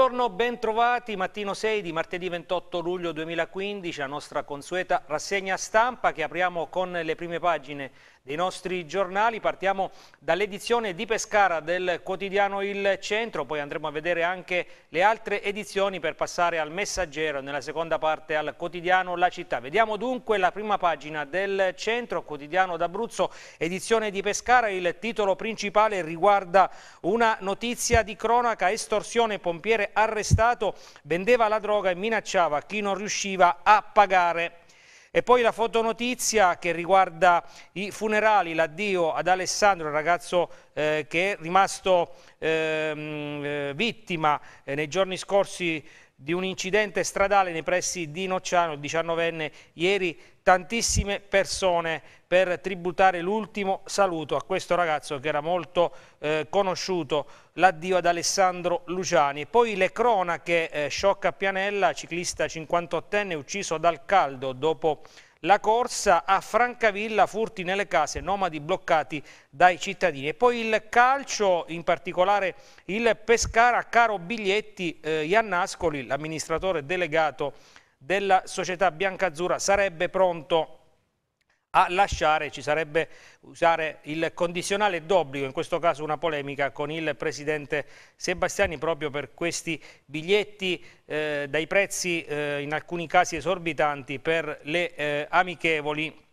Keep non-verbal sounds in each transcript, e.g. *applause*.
Buongiorno, bentrovati, mattino 6 di martedì 28 luglio 2015, la nostra consueta rassegna stampa che apriamo con le prime pagine dei nostri giornali. Partiamo dall'edizione di Pescara del quotidiano Il Centro, poi andremo a vedere anche le altre edizioni per passare al Messaggero, nella seconda parte al quotidiano La Città. Vediamo dunque la prima pagina del Centro, quotidiano d'Abruzzo, edizione di Pescara. Il titolo principale riguarda una notizia di cronaca, estorsione, pompiere arrestato, vendeva la droga e minacciava chi non riusciva a pagare. E poi la fotonotizia che riguarda i funerali, l'addio ad Alessandro, il ragazzo eh, che è rimasto ehm, eh, vittima eh, nei giorni scorsi di un incidente stradale nei pressi di Nocciano, il 19enne, ieri tantissime persone per tributare l'ultimo saluto a questo ragazzo che era molto eh, conosciuto, l'addio ad Alessandro Luciani. Poi le cronache, eh, sciocca Pianella, ciclista 58enne ucciso dal caldo dopo la corsa a Francavilla, furti nelle case, nomadi bloccati dai cittadini. E poi il calcio, in particolare il Pescara, caro biglietti, eh, l'amministratore delegato della società biancazzurra, sarebbe pronto a lasciare, ci sarebbe usare il condizionale d'obbligo, in questo caso una polemica con il Presidente Sebastiani proprio per questi biglietti eh, dai prezzi eh, in alcuni casi esorbitanti per le eh, amichevoli.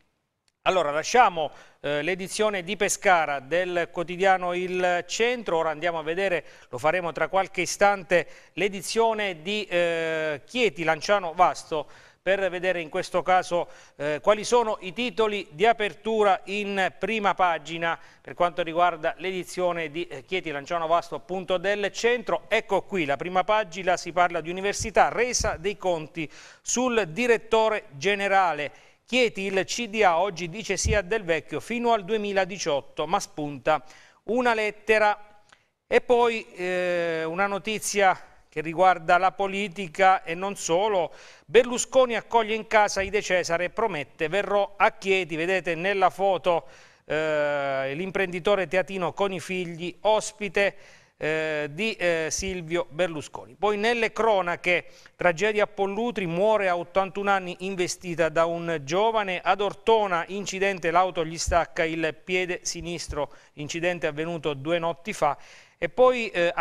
Allora lasciamo eh, l'edizione di Pescara del quotidiano Il Centro, ora andiamo a vedere, lo faremo tra qualche istante, l'edizione di eh, Chieti Lanciano Vasto per vedere in questo caso eh, quali sono i titoli di apertura in prima pagina per quanto riguarda l'edizione di eh, Chieti Lanciano Vasto appunto del centro. Ecco qui la prima pagina si parla di università, resa dei conti sul direttore generale. Chieti il CDA oggi dice sia del vecchio fino al 2018 ma spunta una lettera e poi eh, una notizia che riguarda la politica e non solo. Berlusconi accoglie in casa i De Cesare e promette verrò a Chieti, vedete nella foto eh, l'imprenditore teatino con i figli, ospite eh, di eh, Silvio Berlusconi. Poi nelle cronache, tragedia a Pollutri, muore a 81 anni investita da un giovane, ad Ortona incidente, l'auto gli stacca il piede sinistro, incidente avvenuto due notti fa e poi eh,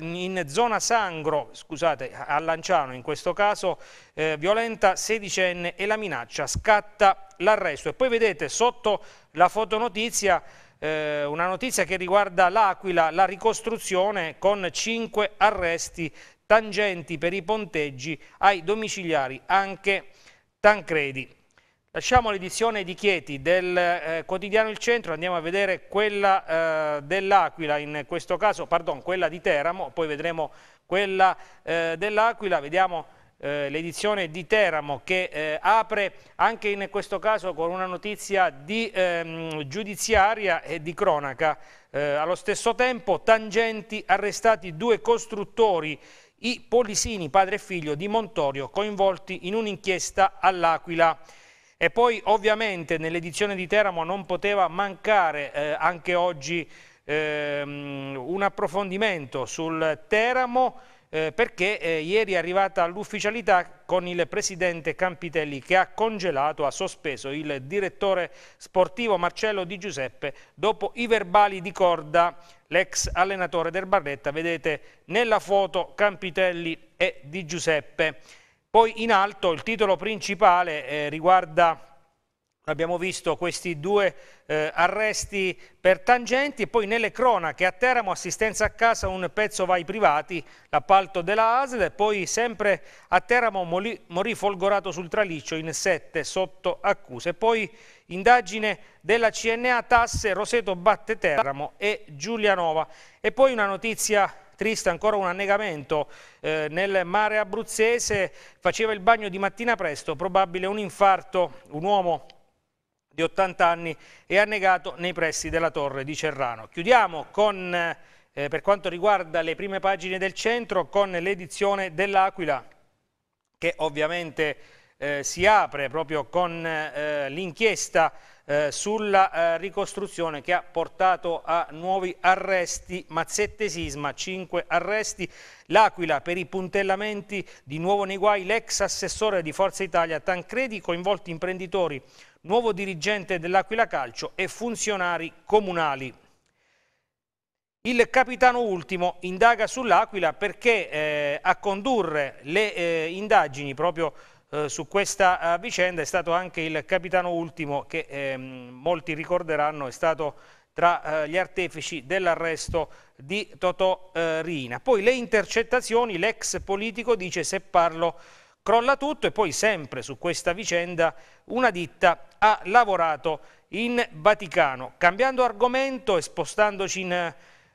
in zona Sangro, scusate, a Lanciano in questo caso, eh, violenta sedicenne e la minaccia scatta l'arresto. E poi vedete sotto la fotonotizia eh, una notizia che riguarda l'Aquila, la ricostruzione con cinque arresti tangenti per i ponteggi ai domiciliari, anche Tancredi. Lasciamo l'edizione di Chieti del eh, quotidiano Il Centro, andiamo a vedere quella eh, dell'Aquila, in questo caso, pardon, quella di Teramo, poi vedremo quella eh, dell'Aquila, vediamo eh, l'edizione di Teramo che eh, apre anche in questo caso con una notizia di ehm, giudiziaria e di cronaca. Eh, allo stesso tempo tangenti arrestati due costruttori i Polisini, padre e figlio di Montorio, coinvolti in un'inchiesta all'Aquila. E poi ovviamente nell'edizione di Teramo non poteva mancare eh, anche oggi ehm, un approfondimento sul Teramo eh, perché eh, ieri è arrivata all'ufficialità con il presidente Campitelli che ha congelato, ha sospeso il direttore sportivo Marcello Di Giuseppe dopo i verbali di corda l'ex allenatore del Barletta, vedete nella foto Campitelli e Di Giuseppe. Poi in alto il titolo principale eh, riguarda abbiamo visto questi due eh, arresti per tangenti e poi nelle cronache a Teramo assistenza a casa un pezzo vai privati l'appalto della ASL poi sempre a Teramo morì, morì folgorato sul traliccio in sette sotto accuse poi indagine della CNA tasse Roseto batte Teramo e Giulianova e poi una notizia triste ancora un annegamento eh, nel mare abruzzese, faceva il bagno di mattina presto, probabile un infarto, un uomo di 80 anni è annegato nei pressi della torre di Cerrano. Chiudiamo con, eh, per quanto riguarda le prime pagine del centro con l'edizione dell'Aquila che ovviamente eh, si apre proprio con eh, l'inchiesta eh, sulla eh, ricostruzione che ha portato a nuovi arresti, Mazzette Sisma, 5 arresti, L'Aquila per i puntellamenti, di nuovo nei guai l'ex assessore di Forza Italia Tancredi, coinvolti imprenditori, nuovo dirigente dell'Aquila Calcio e funzionari comunali. Il capitano ultimo indaga sull'Aquila perché eh, a condurre le eh, indagini proprio eh, su questa eh, vicenda è stato anche il capitano ultimo che ehm, molti ricorderanno è stato tra eh, gli artefici dell'arresto di Totò eh, Rina. Poi le intercettazioni, l'ex politico dice se parlo crolla tutto e poi sempre su questa vicenda una ditta ha lavorato in Vaticano. Cambiando argomento e spostandoci in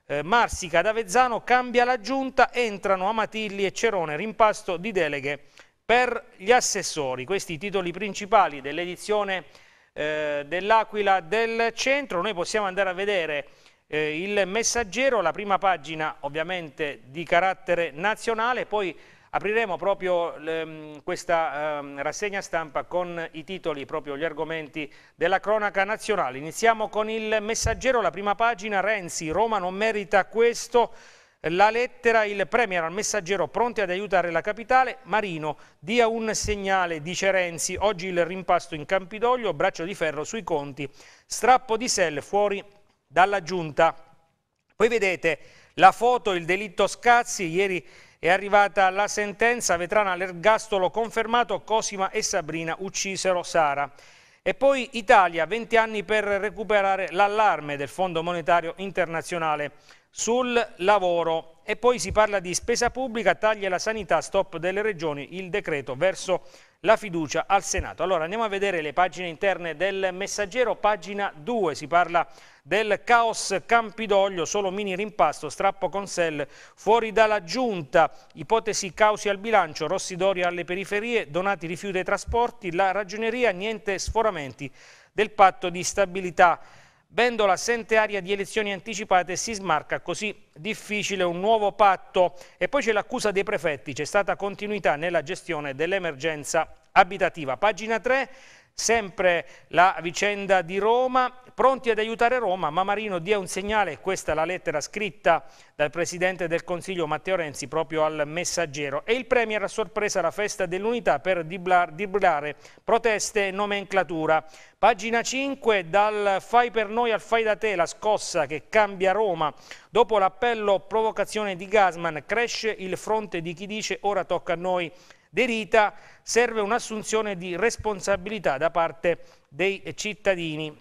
eh, Marsica ad Avezzano, cambia la giunta, entrano Amatilli e Cerone, rimpasto di deleghe per gli assessori, questi i titoli principali dell'edizione eh, dell'Aquila del Centro, noi possiamo andare a vedere eh, il messaggero, la prima pagina ovviamente di carattere nazionale, poi apriremo proprio ehm, questa ehm, rassegna stampa con i titoli, proprio gli argomenti della cronaca nazionale. Iniziamo con il messaggero, la prima pagina, Renzi, Roma non merita questo, la lettera, il Premier al messaggero pronti ad aiutare la capitale, Marino dia un segnale, dice Renzi, oggi il rimpasto in Campidoglio, braccio di ferro sui conti, strappo di Sell fuori dalla giunta. Poi vedete la foto, il delitto Scazzi, ieri è arrivata la sentenza, Vetrana all'ergastolo confermato, Cosima e Sabrina uccisero Sara. E poi Italia, 20 anni per recuperare l'allarme del Fondo Monetario Internazionale sul lavoro e poi si parla di spesa pubblica, taglia la sanità, stop delle regioni, il decreto verso la fiducia al Senato. Allora andiamo a vedere le pagine interne del messaggero, pagina 2, si parla del caos Campidoglio, solo mini rimpasto, strappo con Consell, fuori dalla giunta, ipotesi causi al bilancio, Rossi Rossidoria alle periferie, Donati rifiuta i trasporti, la ragioneria, niente sforamenti del patto di stabilità. Vendola sente aria di elezioni anticipate e si smarca così difficile un nuovo patto. E poi c'è l'accusa dei prefetti, c'è stata continuità nella gestione dell'emergenza abitativa. Pagina 3 sempre la vicenda di Roma, pronti ad aiutare Roma, ma Marino dia un segnale, questa è la lettera scritta dal Presidente del Consiglio Matteo Renzi proprio al messaggero e il Premier a sorpresa la festa dell'unità per diblare proteste e nomenclatura. Pagina 5, dal fai per noi al fai da te, la scossa che cambia Roma. Dopo l'appello provocazione di Gasman cresce il fronte di chi dice ora tocca a noi Derita, serve un'assunzione di responsabilità da parte dei cittadini.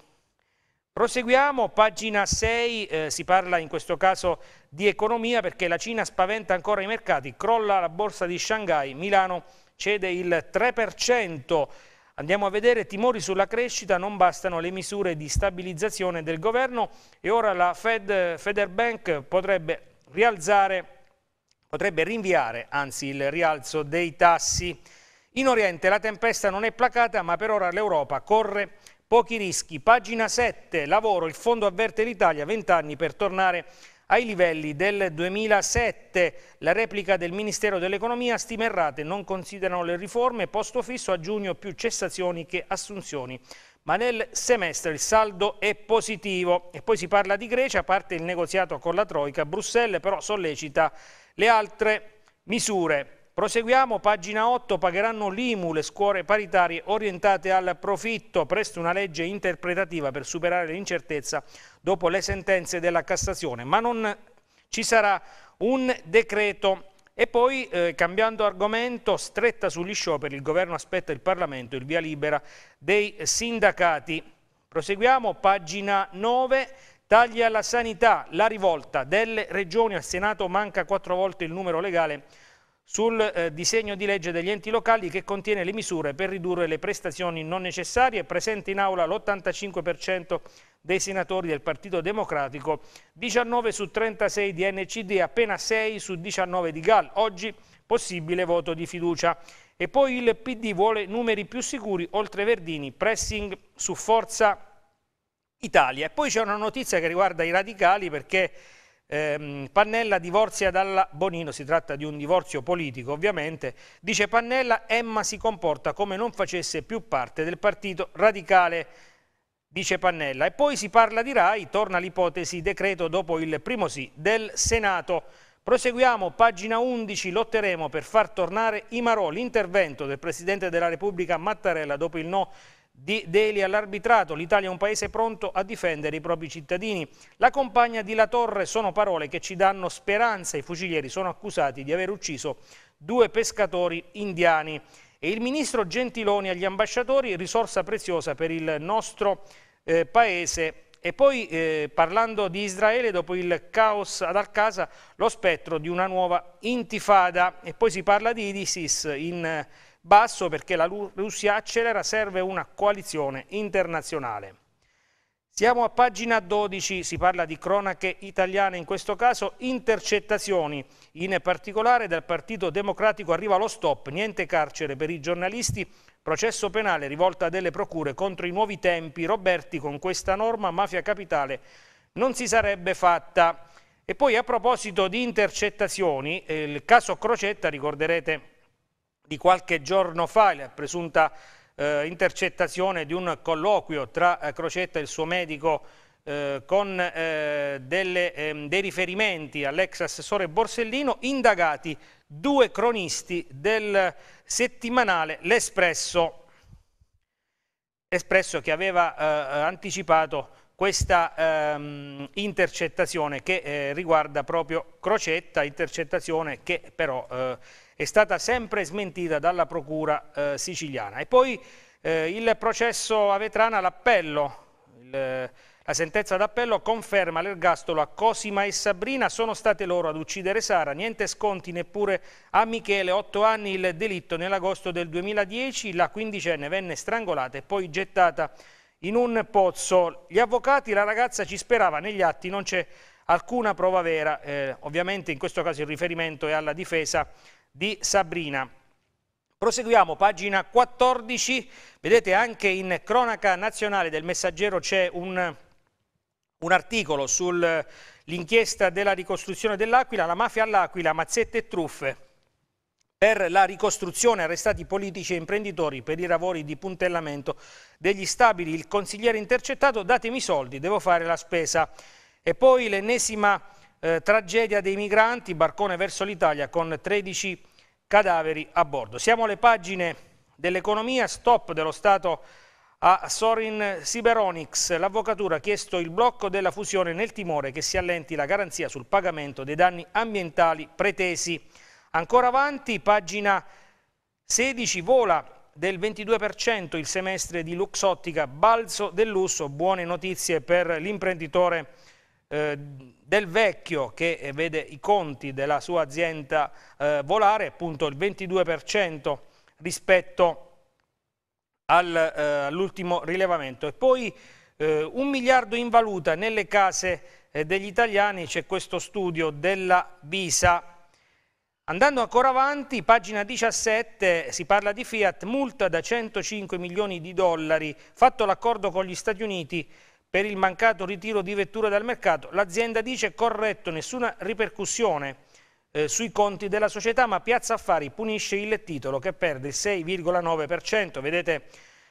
Proseguiamo, pagina 6, eh, si parla in questo caso di economia perché la Cina spaventa ancora i mercati, crolla la borsa di Shanghai, Milano cede il 3%. Andiamo a vedere timori sulla crescita, non bastano le misure di stabilizzazione del governo e ora la Fed, Federbank potrebbe rialzare potrebbe rinviare anzi il rialzo dei tassi. In Oriente la tempesta non è placata ma per ora l'Europa corre pochi rischi. Pagina 7, lavoro, il fondo avverte l'Italia 20 anni per tornare ai livelli del 2007. La replica del Ministero dell'Economia, stime errate, non considerano le riforme, posto fisso a giugno più cessazioni che assunzioni. Ma nel semestre il saldo è positivo. E poi si parla di Grecia, parte il negoziato con la Troica. Bruxelles però sollecita le altre misure, proseguiamo, pagina 8, pagheranno l'IMU le scuole paritarie orientate al profitto, presto una legge interpretativa per superare l'incertezza dopo le sentenze della Cassazione, ma non ci sarà un decreto e poi, eh, cambiando argomento, stretta sugli scioperi, il governo aspetta il Parlamento, il via libera dei sindacati. Proseguiamo, pagina 9, Tagli alla sanità, la rivolta delle regioni al Senato manca quattro volte il numero legale sul eh, disegno di legge degli enti locali che contiene le misure per ridurre le prestazioni non necessarie. È Presente in aula l'85% dei senatori del Partito Democratico, 19 su 36 di NCD, appena 6 su 19 di GAL. Oggi possibile voto di fiducia. E poi il PD vuole numeri più sicuri, oltre Verdini, pressing su forza Italia. E poi c'è una notizia che riguarda i radicali perché ehm, Pannella divorzia dalla Bonino, si tratta di un divorzio politico ovviamente, dice Pannella Emma si comporta come non facesse più parte del partito radicale, dice Pannella. E poi si parla di Rai, torna l'ipotesi decreto dopo il primo sì del Senato. Proseguiamo, pagina 11, lotteremo per far tornare i Marò, l'intervento del Presidente della Repubblica Mattarella dopo il no di Deli all'arbitrato, l'Italia è un paese pronto a difendere i propri cittadini. La compagna di La Torre sono parole che ci danno speranza, i fucilieri sono accusati di aver ucciso due pescatori indiani e il ministro Gentiloni agli ambasciatori risorsa preziosa per il nostro eh, paese e poi eh, parlando di Israele, dopo il caos ad Al-Qasa, lo spettro di una nuova intifada. E poi si parla di ISIS in eh, basso perché la Russia accelera, serve una coalizione internazionale. Siamo a pagina 12, si parla di cronache italiane, in questo caso intercettazioni, in particolare dal Partito Democratico arriva lo stop, niente carcere per i giornalisti, processo penale rivolta delle procure contro i nuovi tempi, Roberti con questa norma mafia capitale non si sarebbe fatta. E poi a proposito di intercettazioni, eh, il caso Crocetta, ricorderete di qualche giorno fa, la presunta eh, intercettazione di un colloquio tra eh, Crocetta e il suo medico eh, con eh, delle, ehm, dei riferimenti all'ex assessore Borsellino, indagati due cronisti del settimanale L'Espresso, Espresso che aveva eh, eh, anticipato questa ehm, intercettazione che riguarda proprio Crocetta, intercettazione che però è stata sempre smentita dalla Procura eh, siciliana. E poi eh, il processo a Vetrana, l'appello, la sentenza d'appello conferma l'ergastolo a Cosima e Sabrina, sono state loro ad uccidere Sara, niente sconti neppure a Michele, otto anni il delitto nell'agosto del 2010, la quindicenne venne strangolata e poi gettata in un pozzo. Gli avvocati, la ragazza ci sperava, negli atti non c'è alcuna prova vera, eh, ovviamente in questo caso il riferimento è alla difesa di Sabrina. Proseguiamo, pagina 14, vedete anche in Cronaca Nazionale del Messaggero c'è un, un articolo sull'inchiesta della ricostruzione dell'Aquila, la mafia all'Aquila, mazzette e truffe. Per la ricostruzione arrestati politici e imprenditori per i lavori di puntellamento degli stabili, il consigliere intercettato datemi i soldi, devo fare la spesa. E poi l'ennesima eh, tragedia dei migranti, barcone verso l'Italia con 13 cadaveri a bordo. Siamo alle pagine dell'economia, stop dello Stato a Sorin Siberonix. L'avvocatura ha chiesto il blocco della fusione nel timore che si allenti la garanzia sul pagamento dei danni ambientali pretesi. Ancora avanti, pagina 16, vola del 22% il semestre di Luxottica, balzo del lusso, buone notizie per l'imprenditore eh, del vecchio che eh, vede i conti della sua azienda eh, volare, appunto il 22% rispetto al, eh, all'ultimo rilevamento. E poi eh, un miliardo in valuta nelle case degli italiani, c'è questo studio della Visa. Andando ancora avanti, pagina 17, si parla di Fiat, multa da 105 milioni di dollari, fatto l'accordo con gli Stati Uniti per il mancato ritiro di vetture dal mercato. L'azienda dice corretto, nessuna ripercussione eh, sui conti della società, ma Piazza Affari punisce il titolo che perde il 6,9%. Vedete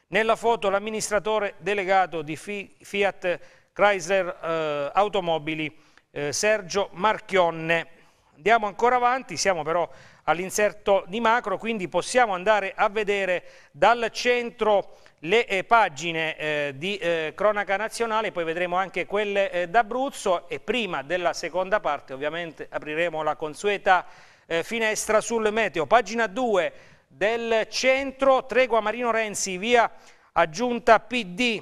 nella foto l'amministratore delegato di Fiat Chrysler eh, Automobili, eh, Sergio Marchionne. Andiamo ancora avanti, siamo però all'inserto di macro, quindi possiamo andare a vedere dal centro le eh, pagine eh, di eh, cronaca nazionale, poi vedremo anche quelle eh, d'Abruzzo e prima della seconda parte ovviamente apriremo la consueta eh, finestra sul meteo. Pagina 2 del centro, tregua Marino Renzi, via aggiunta PD,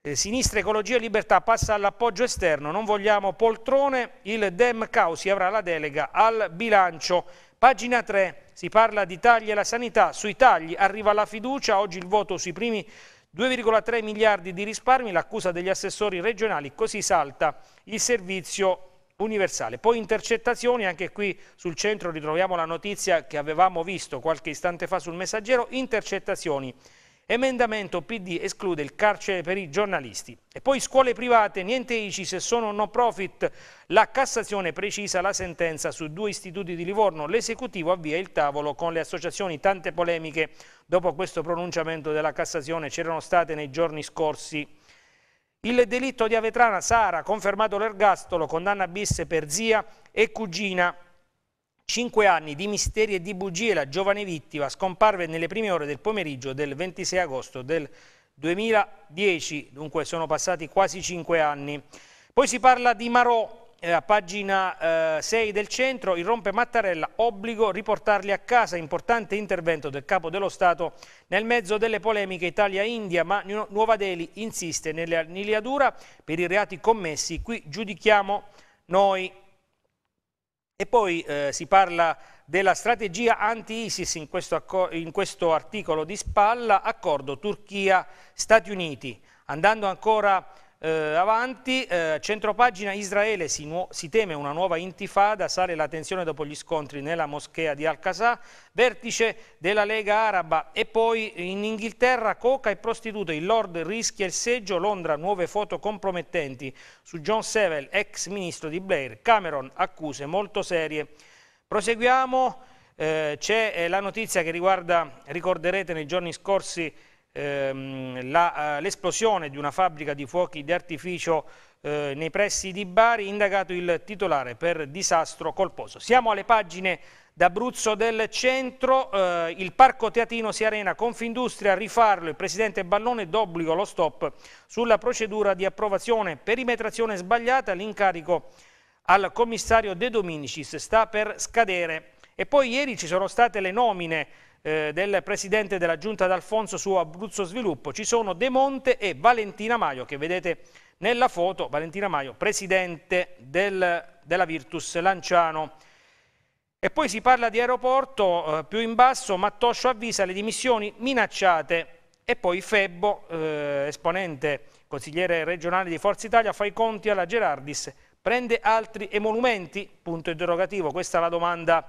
eh, Sinistra Ecologia e Libertà passa all'appoggio esterno, non vogliamo poltrone, il Dem Causi avrà la delega al bilancio. Pagina 3 si parla di tagli alla sanità, sui tagli arriva la fiducia, oggi il voto sui primi 2,3 miliardi di risparmi, l'accusa degli assessori regionali, così salta il servizio universale. Poi intercettazioni, anche qui sul centro ritroviamo la notizia che avevamo visto qualche istante fa sul messaggero, intercettazioni Emendamento PD esclude il carcere per i giornalisti. E poi scuole private, niente ICI se sono no profit. La Cassazione precisa la sentenza su due istituti di Livorno. L'esecutivo avvia il tavolo con le associazioni. Tante polemiche dopo questo pronunciamento della Cassazione c'erano state nei giorni scorsi. Il delitto di Avetrana Sara, confermato l'ergastolo, condanna bis per zia e cugina. Cinque anni di misteri e di bugie, la giovane vittima scomparve nelle prime ore del pomeriggio del 26 agosto del 2010, dunque sono passati quasi cinque anni. Poi si parla di Marò, eh, a pagina eh, 6 del centro, irrompe Mattarella, obbligo riportarli a casa, importante intervento del capo dello Stato nel mezzo delle polemiche Italia-India, ma Nuova Delhi insiste nell'aniliadura per i reati commessi, qui giudichiamo noi. E poi eh, si parla della strategia anti-ISIS in, in, questo articolo di spalla, accordo Turchia-Stati Uniti, andando ancora eh, avanti, eh, centropagina Israele, si, si, teme una nuova intifada, sale la tensione dopo gli scontri nella moschea di Al-Qasà, vertice della Lega Araba e poi in Inghilterra coca e prostitute, il Lord rischia il seggio, Londra nuove foto compromettenti su John Seville, ex ministro di Blair, Cameron accuse molto serie. Proseguiamo, eh, c'è eh, la notizia che riguarda, ricorderete nei giorni scorsi, ehm, eh, l'esplosione di una fabbrica di fuochi d'artificio eh, nei pressi di Bari, indagato il titolare per disastro colposo. Siamo alle pagine d'Abruzzo del centro, eh, il Parco Teatino si arena, Confindustria, rifarlo, il Presidente Ballone d'obbligo lo stop sulla procedura di approvazione, perimetrazione sbagliata, l'incarico al commissario De Dominicis sta per scadere. E poi ieri ci sono state le nomine eh, del presidente della giunta d'Alfonso su Abruzzo Sviluppo ci sono De Monte e Valentina Maio che vedete nella foto, Valentina Maio presidente del, della Virtus Lanciano. E poi si parla di aeroporto, eh, più in basso Mattoscio avvisa le dimissioni minacciate e poi Febbo, eh, esponente consigliere regionale di Forza Italia, fa i conti alla Gerardis, prende altri emolumenti? Punto interrogativo, questa è la domanda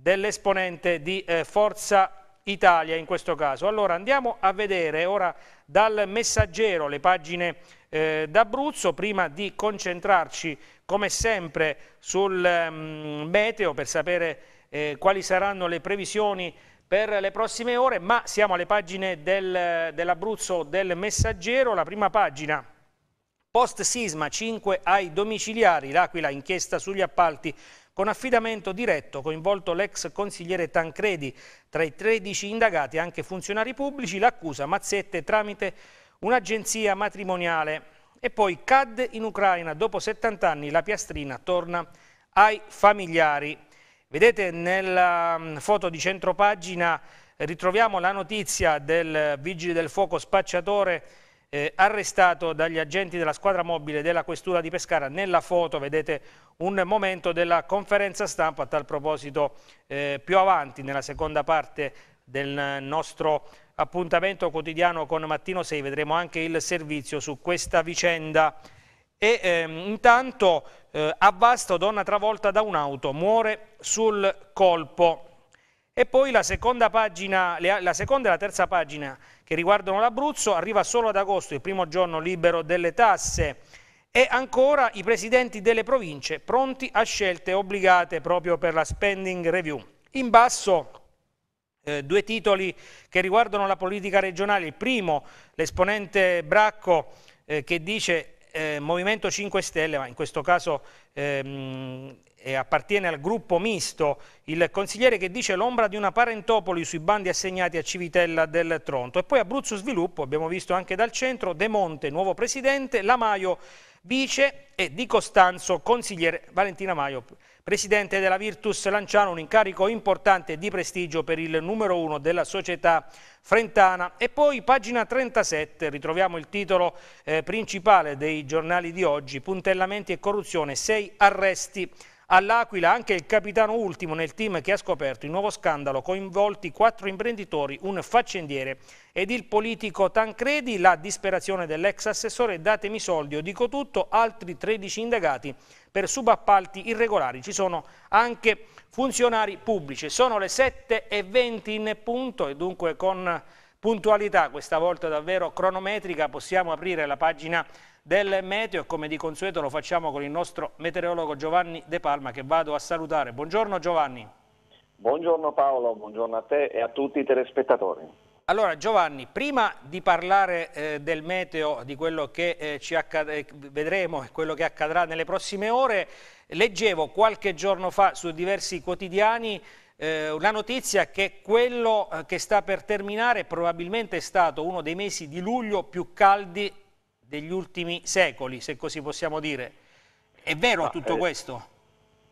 dell'esponente di eh, Forza Italia in questo caso. Allora andiamo a vedere ora dal messaggero le pagine eh, d'Abruzzo prima di concentrarci come sempre sul um, meteo per sapere eh, quali saranno le previsioni per le prossime ore, ma siamo alle pagine del, dell'Abruzzo del Messaggero, la prima pagina. Post sisma 5 ai domiciliari, l'Aquila inchiesta sugli appalti con affidamento diretto coinvolto l'ex consigliere Tancredi, tra i 13 indagati anche funzionari pubblici, l'accusa Mazzette tramite un'agenzia matrimoniale. E poi cadde in Ucraina, dopo 70 anni la piastrina torna ai familiari. Vedete nella mm, foto di centropagina eh, ritroviamo la notizia del vigile del fuoco spacciatore eh, arrestato dagli agenti della squadra mobile della Questura di Pescara. Nella foto vedete un momento della conferenza stampa, a tal proposito eh, più avanti nella seconda parte del nostro appuntamento quotidiano con Mattino 6 vedremo anche il servizio su questa vicenda. E ehm, intanto eh, a donna travolta da un'auto, muore sul colpo. E poi la seconda pagina, la seconda e la terza pagina che riguardano l'Abruzzo, arriva solo ad agosto, il primo giorno libero delle tasse e ancora i presidenti delle province pronti a scelte obbligate proprio per la spending review. In basso eh, due titoli che riguardano la politica regionale. Il primo, l'esponente Bracco eh, che dice eh, Movimento 5 Stelle, ma in questo caso ehm, e appartiene al gruppo misto, il consigliere che dice l'ombra di una parentopoli sui bandi assegnati a Civitella del Tronto. E poi Abruzzo Sviluppo, abbiamo visto anche dal centro, De Monte, nuovo presidente, Lamaio vice e Di Costanzo, consigliere Valentina Maio, presidente della Virtus Lanciano, un incarico importante di prestigio per il numero uno della società frentana. E poi pagina 37, ritroviamo il titolo eh, principale dei giornali di oggi, puntellamenti e corruzione, sei arresti All'Aquila anche il capitano ultimo nel team che ha scoperto il nuovo scandalo, coinvolti quattro imprenditori, un faccendiere ed il politico Tancredi, la disperazione dell'ex assessore datemi soldi o dico tutto, altri 13 indagati per subappalti irregolari, ci sono anche funzionari pubblici. Sono le 7.20 in punto e dunque con Puntualità questa volta davvero cronometrica, possiamo aprire la pagina del meteo e come di consueto lo facciamo con il nostro meteorologo Giovanni De Palma che vado a salutare. Buongiorno Giovanni. Buongiorno Paolo, buongiorno a te e a tutti i telespettatori. Allora Giovanni, prima di parlare eh, del meteo, di quello che eh, ci accade, eh, vedremo e quello che accadrà nelle prossime ore, leggevo qualche giorno fa su diversi quotidiani eh, la notizia è che quello eh, che sta per terminare probabilmente è stato uno dei mesi di luglio più caldi degli ultimi secoli, se così possiamo dire. È vero ma, tutto eh, questo?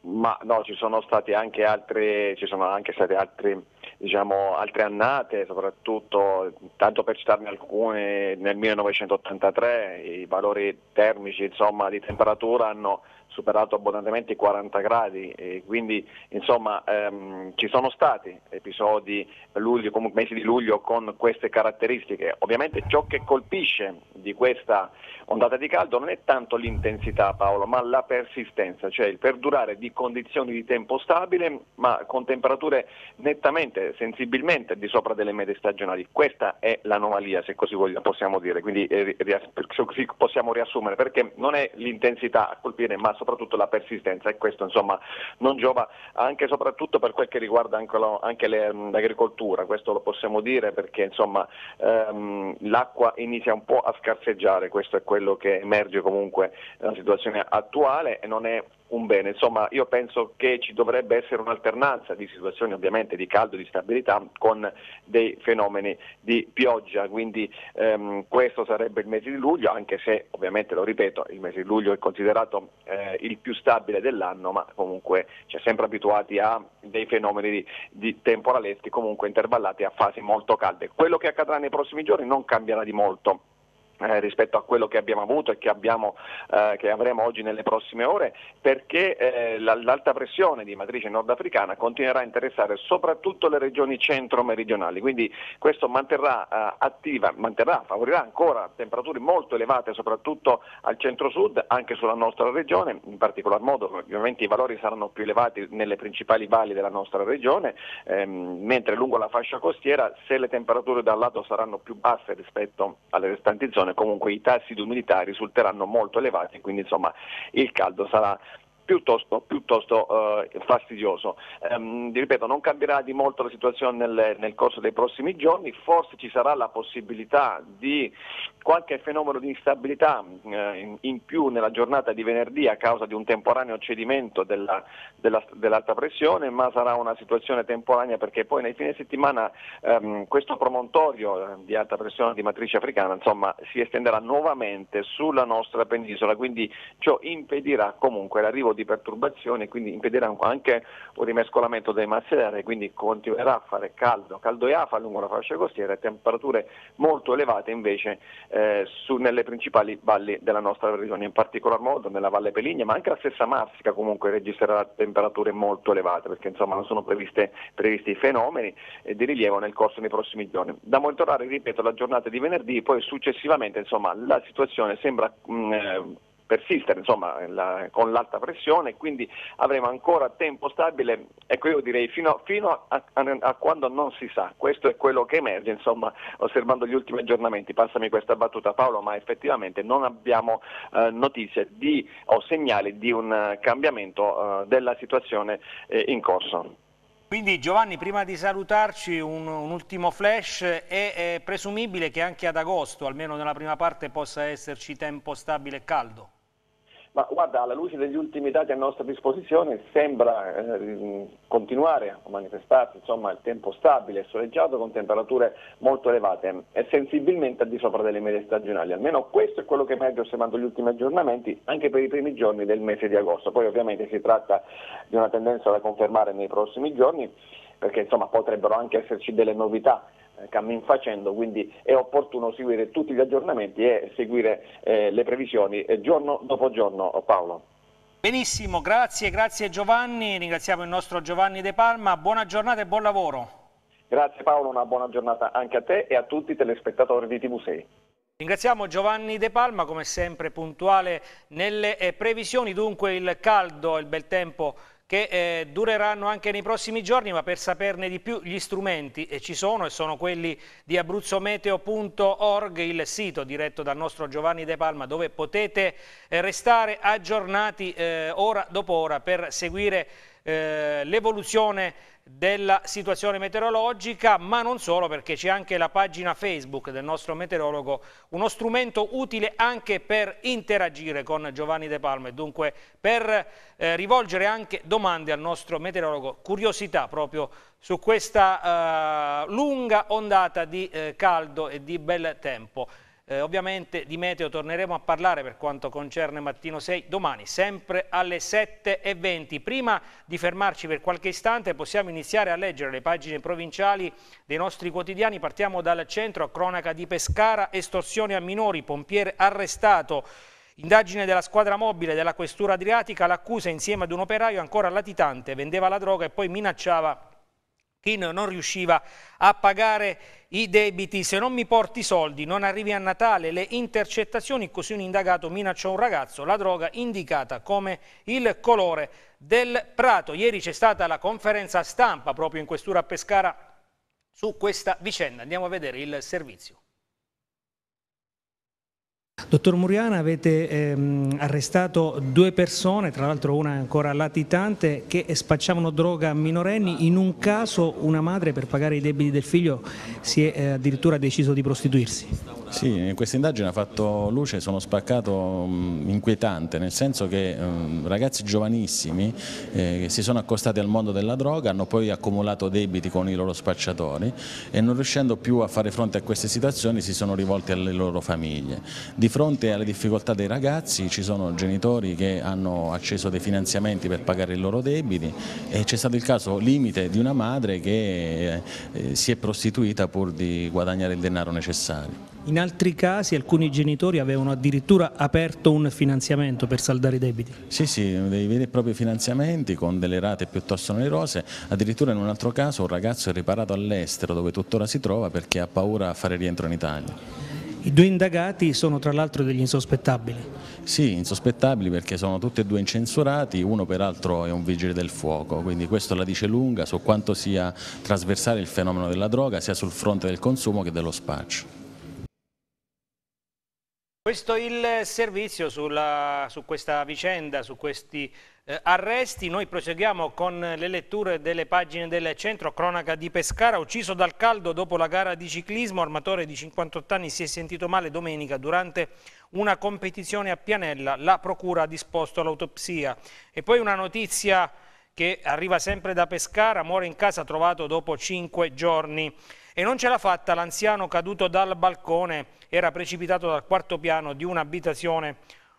Ma no, ci sono state anche altre, ci sono anche state altre, diciamo, altre annate, soprattutto, tanto per citarne alcune, nel 1983 i valori termici insomma, di temperatura hanno superato abbondantemente i 40 gradi, e quindi insomma ehm, ci sono stati episodi luglio, comunque mesi di luglio con queste caratteristiche. Ovviamente ciò che colpisce di questa ondata di caldo non è tanto l'intensità Paolo, ma la persistenza, cioè il perdurare di condizioni di tempo stabile ma con temperature nettamente, sensibilmente di sopra delle medie stagionali. Questa è l'anomalia, se così vogliamo, possiamo dire, quindi eh, possiamo riassumere, perché non è l'intensità a colpire ma soprattutto soprattutto la persistenza e questo insomma, non giova anche e soprattutto per quel che riguarda anche, lo, anche le, l'agricoltura, questo lo possiamo dire perché insomma, ehm, l'acqua inizia un po' a scarseggiare, questo è quello che emerge comunque nella situazione attuale e non è un bene. Insomma, io penso che ci dovrebbe essere un'alternanza di situazioni ovviamente di caldo, di stabilità con dei fenomeni di pioggia, quindi ehm, questo sarebbe il mese di luglio, anche se ovviamente lo ripeto, il mese di luglio è considerato eh, il più stabile dell'anno, ma comunque ci è sempre abituati a dei fenomeni di, di temporaleschi comunque intervallati a fasi molto calde. Quello che accadrà nei prossimi giorni non cambierà di molto eh, rispetto a quello che abbiamo avuto e che, abbiamo, eh, che avremo oggi nelle prossime ore, perché eh, l'alta pressione di matrice nordafricana continuerà a interessare soprattutto le regioni centro-meridionali, quindi questo manterrà eh, attiva, manterrà, favorirà ancora temperature molto elevate soprattutto al centro-sud, anche sulla nostra regione, in particolar modo ovviamente i valori saranno più elevati nelle principali valli della nostra regione, ehm, mentre lungo la fascia costiera se le temperature dal lato saranno più basse rispetto alle restanti zone, comunque i tassi di umidità risulteranno molto elevati, quindi insomma il caldo sarà piuttosto, piuttosto eh, fastidioso. Ehm, ripeto, non cambierà di molto la situazione nel, nel, corso dei prossimi giorni, forse ci sarà la possibilità di qualche fenomeno di instabilità eh, in, in, più nella giornata di venerdì a causa di un temporaneo cedimento della, della, dell'alta pressione, ma sarà una situazione temporanea perché poi nei fine settimana ehm, questo promontorio ehm, di alta pressione di matrice africana insomma, si estenderà nuovamente sulla nostra penisola, quindi ciò impedirà comunque l'arrivo di perturbazioni, quindi impedirà anche un rimescolamento dei massi d'aria, quindi continuerà a fare caldo, caldo e afa lungo la fascia costiera e temperature molto elevate invece eh, su, nelle principali valli della nostra regione, in particolar modo nella Valle Peligna, ma anche la stessa Marsica comunque registrerà temperature molto elevate, perché insomma non sono previste, previsti fenomeni eh, di rilievo nel corso dei prossimi giorni. Da monitorare, ripeto, la giornata di venerdì, poi successivamente insomma, la situazione sembra mh, mm, eh, persistere insomma, la, con l'alta pressione, quindi avremo ancora tempo stabile, ecco io direi fino, fino a, a, a, quando non si sa, questo è quello che emerge insomma, osservando gli ultimi aggiornamenti, passami questa battuta Paolo, ma effettivamente non abbiamo eh, notizie di, o segnali di un eh, cambiamento eh, della situazione eh, in corso. Quindi Giovanni, prima di salutarci un, un ultimo flash, è, è, presumibile che anche ad agosto, almeno nella prima parte, possa esserci tempo stabile e caldo? Ma guarda, alla luce degli ultimi dati a nostra disposizione sembra eh, continuare a manifestarsi insomma, il tempo stabile e soleggiato con temperature molto elevate e sensibilmente al di sopra delle medie stagionali. Almeno questo è quello che emerge osservando gli ultimi aggiornamenti anche per i primi giorni del mese di agosto. Poi ovviamente si tratta di una tendenza da confermare nei prossimi giorni perché insomma, potrebbero anche esserci delle novità eh, cammin facendo, quindi è opportuno seguire tutti gli aggiornamenti e seguire eh, le previsioni eh, giorno dopo giorno. Paolo. Benissimo, grazie, grazie Giovanni, ringraziamo il nostro Giovanni De Palma, buona giornata e buon lavoro. Grazie Paolo, una buona giornata anche a te e a tutti i telespettatori di TV6. Ringraziamo Giovanni De Palma, come sempre puntuale nelle eh, previsioni, dunque il caldo e il bel tempo che eh, dureranno anche nei prossimi giorni, ma per saperne di più gli strumenti eh, ci sono e sono quelli di abruzzometeo.org, il sito diretto dal nostro Giovanni De Palma, dove potete eh, restare aggiornati eh, ora dopo ora per seguire eh, l'evoluzione della situazione meteorologica, ma non solo perché c'è anche la pagina Facebook del nostro meteorologo, uno strumento utile anche per interagire con Giovanni De Palma e dunque per eh, rivolgere anche domande al nostro meteorologo, curiosità proprio su questa eh, lunga ondata di eh, caldo e di bel tempo. Eh, ovviamente di meteo torneremo a parlare per quanto concerne Mattino 6 domani, sempre alle 7.20. Prima di fermarci per qualche istante possiamo iniziare a leggere le pagine provinciali dei nostri quotidiani. Partiamo dal centro, cronaca di Pescara, estorsione a minori, pompiere arrestato. Indagine della squadra mobile della Questura Adriatica, l'accusa insieme ad un operaio ancora latitante, vendeva la droga e poi minacciava Marchino non riusciva a pagare i debiti, se non mi porti soldi non arrivi a Natale, le intercettazioni, così un indagato minacciò un ragazzo, la droga indicata come il colore del prato. Ieri c'è stata la conferenza stampa proprio in questura a Pescara su questa vicenda, andiamo a vedere il servizio. Dottor Muriana, avete ehm, arrestato due persone, tra l'altro una ancora latitante, che spacciavano droga a minorenni. In un caso una madre per pagare i debiti del figlio si è eh, addirittura deciso di prostituirsi. Sì, eh, questa indagine ha fatto luce su uno spaccato mh, inquietante, nel senso che mh, ehm, ragazzi giovanissimi eh, che si sono accostati al mondo della droga hanno poi accumulato debiti con i loro spacciatori e non riuscendo più a fare fronte a queste situazioni si sono rivolti alle loro famiglie. Di di fronte alle difficoltà dei ragazzi ci sono genitori che hanno acceso dei finanziamenti per pagare i loro debiti e c'è stato il caso limite di una madre che eh, eh, si è prostituita pur di guadagnare il denaro necessario. In altri casi alcuni genitori avevano addirittura aperto un finanziamento per saldare i debiti? Sì, sì, dei veri e propri finanziamenti con delle rate piuttosto onerose, addirittura in un altro caso un ragazzo è riparato all'estero dove tuttora si trova perché ha paura a fare rientro in Italia. I due indagati sono tra l'altro degli insospettabili. Sì, insospettabili perché sono tutti e due incensurati, uno peraltro è un vigile del fuoco, quindi questo la dice lunga su quanto sia trasversale il fenomeno della droga sia sul fronte del consumo che dello spaccio. Questo è il servizio sulla, su questa vicenda, su questi eh, arresti. Noi proseguiamo con le letture delle pagine del centro. Cronaca di Pescara, ucciso dal caldo dopo la gara di ciclismo. Armatore di 58 anni si è sentito male domenica durante una competizione a Pianella. La procura ha disposto l'autopsia. E poi una notizia che arriva sempre da Pescara, muore in casa trovato dopo cinque giorni e non ce l'ha fatta l'anziano caduto dal balcone, era precipitato dal quarto piano di un'abitazione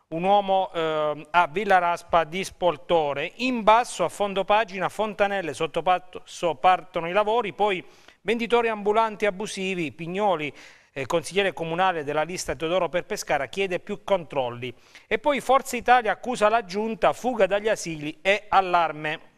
un uomo eh, a Villa Raspa di Spoltore. In basso, a fondo pagina, Fontanelle, sottopasso partono i lavori, poi venditori ambulanti abusivi, Pignoli, eh, consigliere comunale della lista Teodoro per Pescara, chiede più controlli. E poi Forza Italia accusa la Giunta, fuga dagli asili e allarme.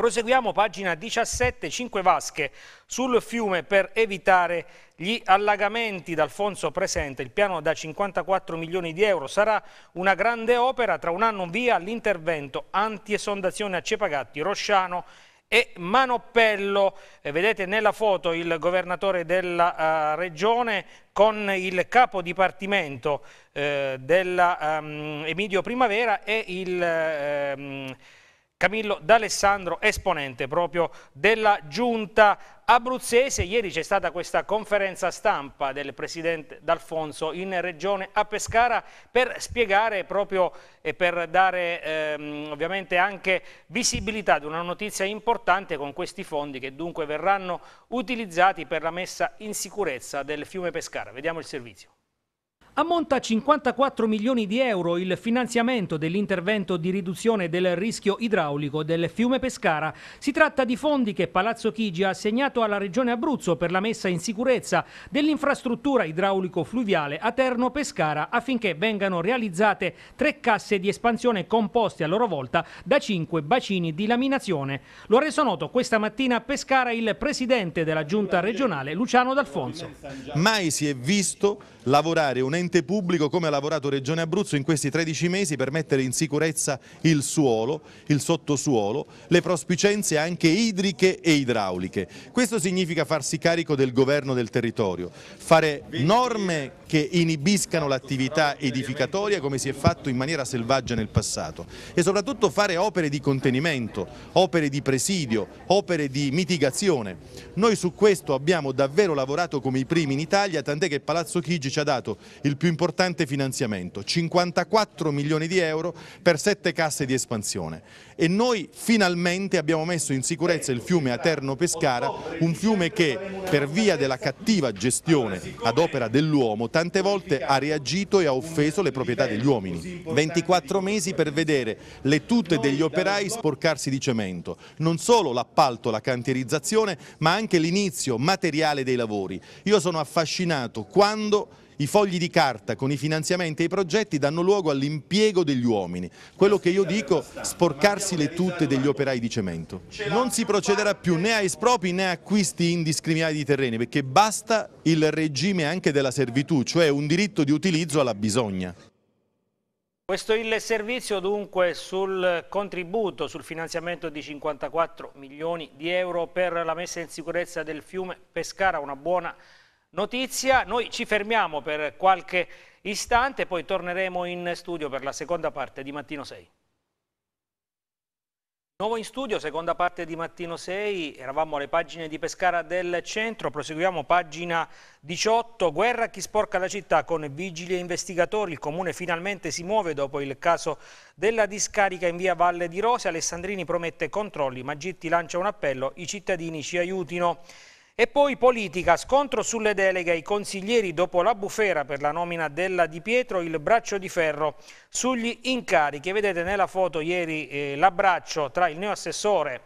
Proseguiamo pagina 17, 5 vasche sul fiume per evitare gli allagamenti d'Alfonso Presente. Il piano da 54 milioni di euro sarà una grande opera, tra un anno via l'intervento anti-esondazione a Cepagatti, Rosciano e Manoppello. Eh, vedete nella foto il governatore della uh, regione con il capo dipartimento eh, della um, Emidio Primavera e il... Uh, um, Camillo D'Alessandro, esponente proprio della giunta abruzzese. Ieri c'è stata questa conferenza stampa del presidente D'Alfonso in regione a Pescara per spiegare proprio e per dare ehm, ovviamente anche visibilità di una notizia importante con questi fondi che dunque verranno utilizzati per la messa in sicurezza del fiume Pescara. Vediamo il servizio. Ammonta a 54 milioni di euro il finanziamento dell'intervento di riduzione del rischio idraulico del fiume Pescara. Si tratta di fondi che Palazzo Chigi ha assegnato alla Regione Abruzzo per la messa in sicurezza dell'infrastruttura idraulico-fluviale a Terno Pescara affinché vengano realizzate tre casse di espansione composte a loro volta da cinque bacini di laminazione. Lo ha reso noto questa mattina a Pescara il presidente della giunta regionale Luciano D'Alfonso. Mai si è visto lavorare un ente pubblico come ha lavorato Regione Abruzzo in questi 13 mesi per mettere in sicurezza il suolo, il sottosuolo, le prospicenze anche idriche e idrauliche. Questo significa farsi carico del governo del territorio, fare norme eh, che inibiscano l'attività edificatoria come si è fatto in maniera selvaggia nel passato e soprattutto fare opere di contenimento, opere di presidio, opere di mitigazione. Noi su questo abbiamo davvero lavorato come i primi in Italia, tant'è che Palazzo Chigi ci ha dato il più importante finanziamento, 54 milioni di euro per sette casse di espansione e noi finalmente abbiamo messo in sicurezza il fiume Aterno Pescara, un fiume che per via della cattiva gestione ad opera dell'uomo tante volte ha reagito e ha offeso le proprietà degli uomini. 24 mesi per vedere le tute degli operai sporcarsi di cemento, non solo l'appalto, la cantierizzazione ma anche l'inizio materiale dei lavori. Io sono affascinato quando i fogli di carta con i finanziamenti e i progetti danno luogo all'impiego degli uomini. Quello che io dico, sporcarsi le tute degli operai di cemento. Non si procederà più né a espropri né a acquisti indiscriminati di terreni, perché basta il regime anche della servitù, cioè un diritto di utilizzo alla bisogna. Questo il servizio dunque sul contributo, sul finanziamento di 54 milioni di euro per la messa in sicurezza del fiume Pescara, una buona notizia. Noi ci fermiamo per qualche istante, poi torneremo in studio per la seconda parte di Mattino 6. Nuovo in studio, seconda parte di Mattino 6, eravamo alle pagine di Pescara del centro, proseguiamo pagina 18, guerra a chi sporca la città con vigili e investigatori, il comune finalmente si muove dopo il caso della discarica in via Valle di Rose, Alessandrini promette controlli, Magitti lancia un appello, i cittadini ci aiutino. E poi politica, scontro sulle deleghe, ai consiglieri dopo la bufera per la nomina della Di Pietro, il braccio di ferro sugli incarichi. Vedete nella foto ieri eh, l'abbraccio tra il neoassessore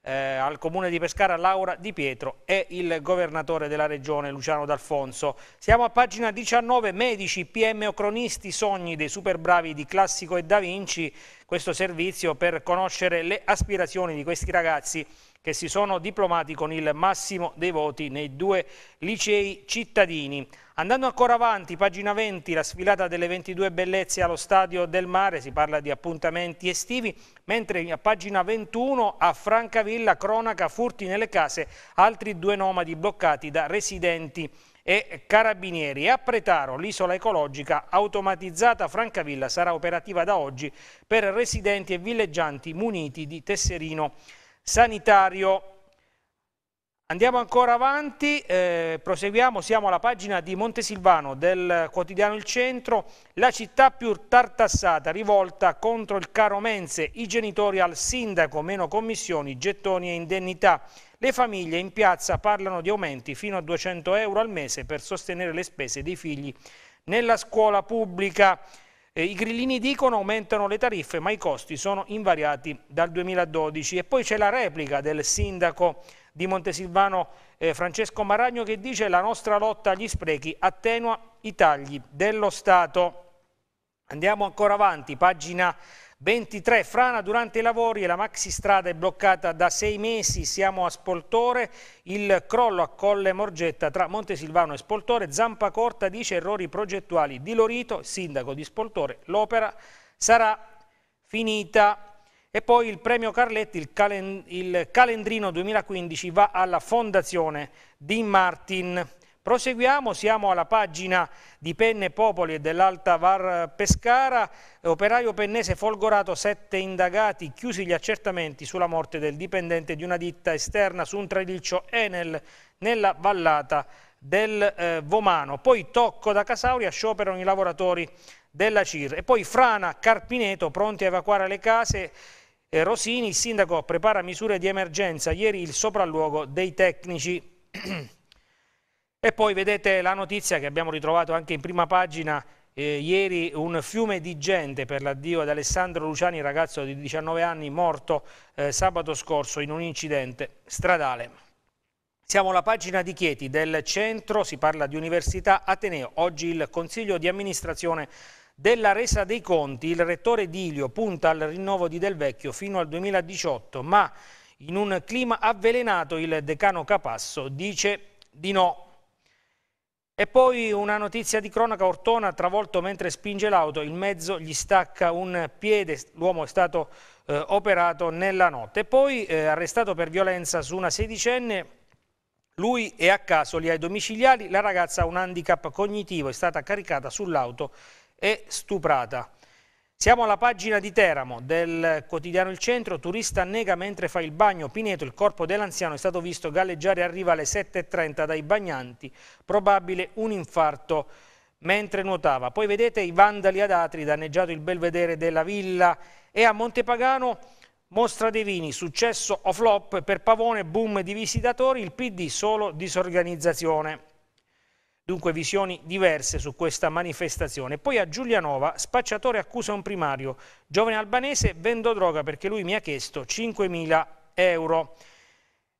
eh, al comune di Pescara Laura Di Pietro e il governatore della regione Luciano D'Alfonso. Siamo a pagina 19, medici, PM o cronisti, sogni dei super bravi di Classico e Da Vinci, questo servizio per conoscere le aspirazioni di questi ragazzi che si sono diplomati con il massimo dei voti nei due licei cittadini. Andando ancora avanti, pagina 20, la sfilata delle 22 bellezze allo Stadio del Mare, si parla di appuntamenti estivi, mentre a pagina 21 a Francavilla cronaca furti nelle case, altri due nomadi bloccati da residenti e Carabinieri. E a Pretaro, l'isola ecologica automatizzata Francavilla sarà operativa da oggi per residenti e villeggianti muniti di tesserino sanitario. Andiamo ancora avanti, eh, proseguiamo, siamo alla pagina di Montesilvano del quotidiano Il Centro, la città più tartassata, rivolta contro il caro mense, i genitori al sindaco, meno commissioni, gettoni e indennità. Le famiglie in piazza parlano di aumenti fino a 200 euro al mese per sostenere le spese dei figli nella scuola pubblica. Eh, I grillini dicono aumentano le tariffe ma i costi sono invariati dal 2012 e poi c'è la replica del sindaco di Montesilvano eh, Francesco Maragno che dice la nostra lotta agli sprechi attenua i tagli dello Stato. Andiamo ancora avanti, pagina 23 frana durante i lavori e la maxistrada è bloccata da sei mesi, siamo a Spoltore, il crollo a Colle Morgetta tra Montesilvano e Spoltore, Zampa corta dice errori progettuali di Lorito, sindaco di Spoltore, l'opera sarà finita. E poi il premio Carletti, il, calen il calendrino 2015, va alla fondazione di Martin. Proseguiamo, siamo alla pagina di Penne Popoli e dell'Alta Var Pescara, operaio pennese folgorato, sette indagati, chiusi gli accertamenti sulla morte del dipendente di una ditta esterna su un traliccio Enel nella vallata del eh, Vomano. Poi Tocco da Casauria scioperano i lavoratori della CIR e poi Frana Carpineto pronti a evacuare le case eh, Rosini, il sindaco prepara misure di emergenza, ieri il sopralluogo dei tecnici *clears throat* E poi vedete la notizia che abbiamo ritrovato anche in prima pagina eh, ieri, un fiume di gente per l'addio ad Alessandro Luciani, ragazzo di 19 anni morto eh, sabato scorso in un incidente stradale. Siamo alla pagina di Chieti del centro, si parla di Università Ateneo, oggi il Consiglio di amministrazione della resa dei conti, il rettore Dilio punta al rinnovo di Del Vecchio fino al 2018, ma in un clima avvelenato il decano Capasso dice di no. E poi una notizia di cronaca, Ortona travolto mentre spinge l'auto, il mezzo gli stacca un piede, l'uomo è stato eh, operato nella notte. poi eh, arrestato per violenza su una sedicenne, lui è a caso lì ai domiciliari, la ragazza ha un handicap cognitivo, è stata caricata sull'auto e stuprata. Siamo alla pagina di Teramo del quotidiano Il Centro, turista nega mentre fa il bagno, Pineto, il corpo dell'anziano è stato visto galleggiare arriva alle 7.30 dai bagnanti, probabile un infarto mentre nuotava. Poi vedete i vandali ad Atri, danneggiato il belvedere della villa e a Montepagano mostra dei vini, successo o flop per Pavone, boom di visitatori, il PD solo disorganizzazione. Dunque visioni diverse su questa manifestazione. Poi a Giulianova, spacciatore accusa un primario. Giovane albanese, vendo droga perché lui mi ha chiesto 5.000 euro.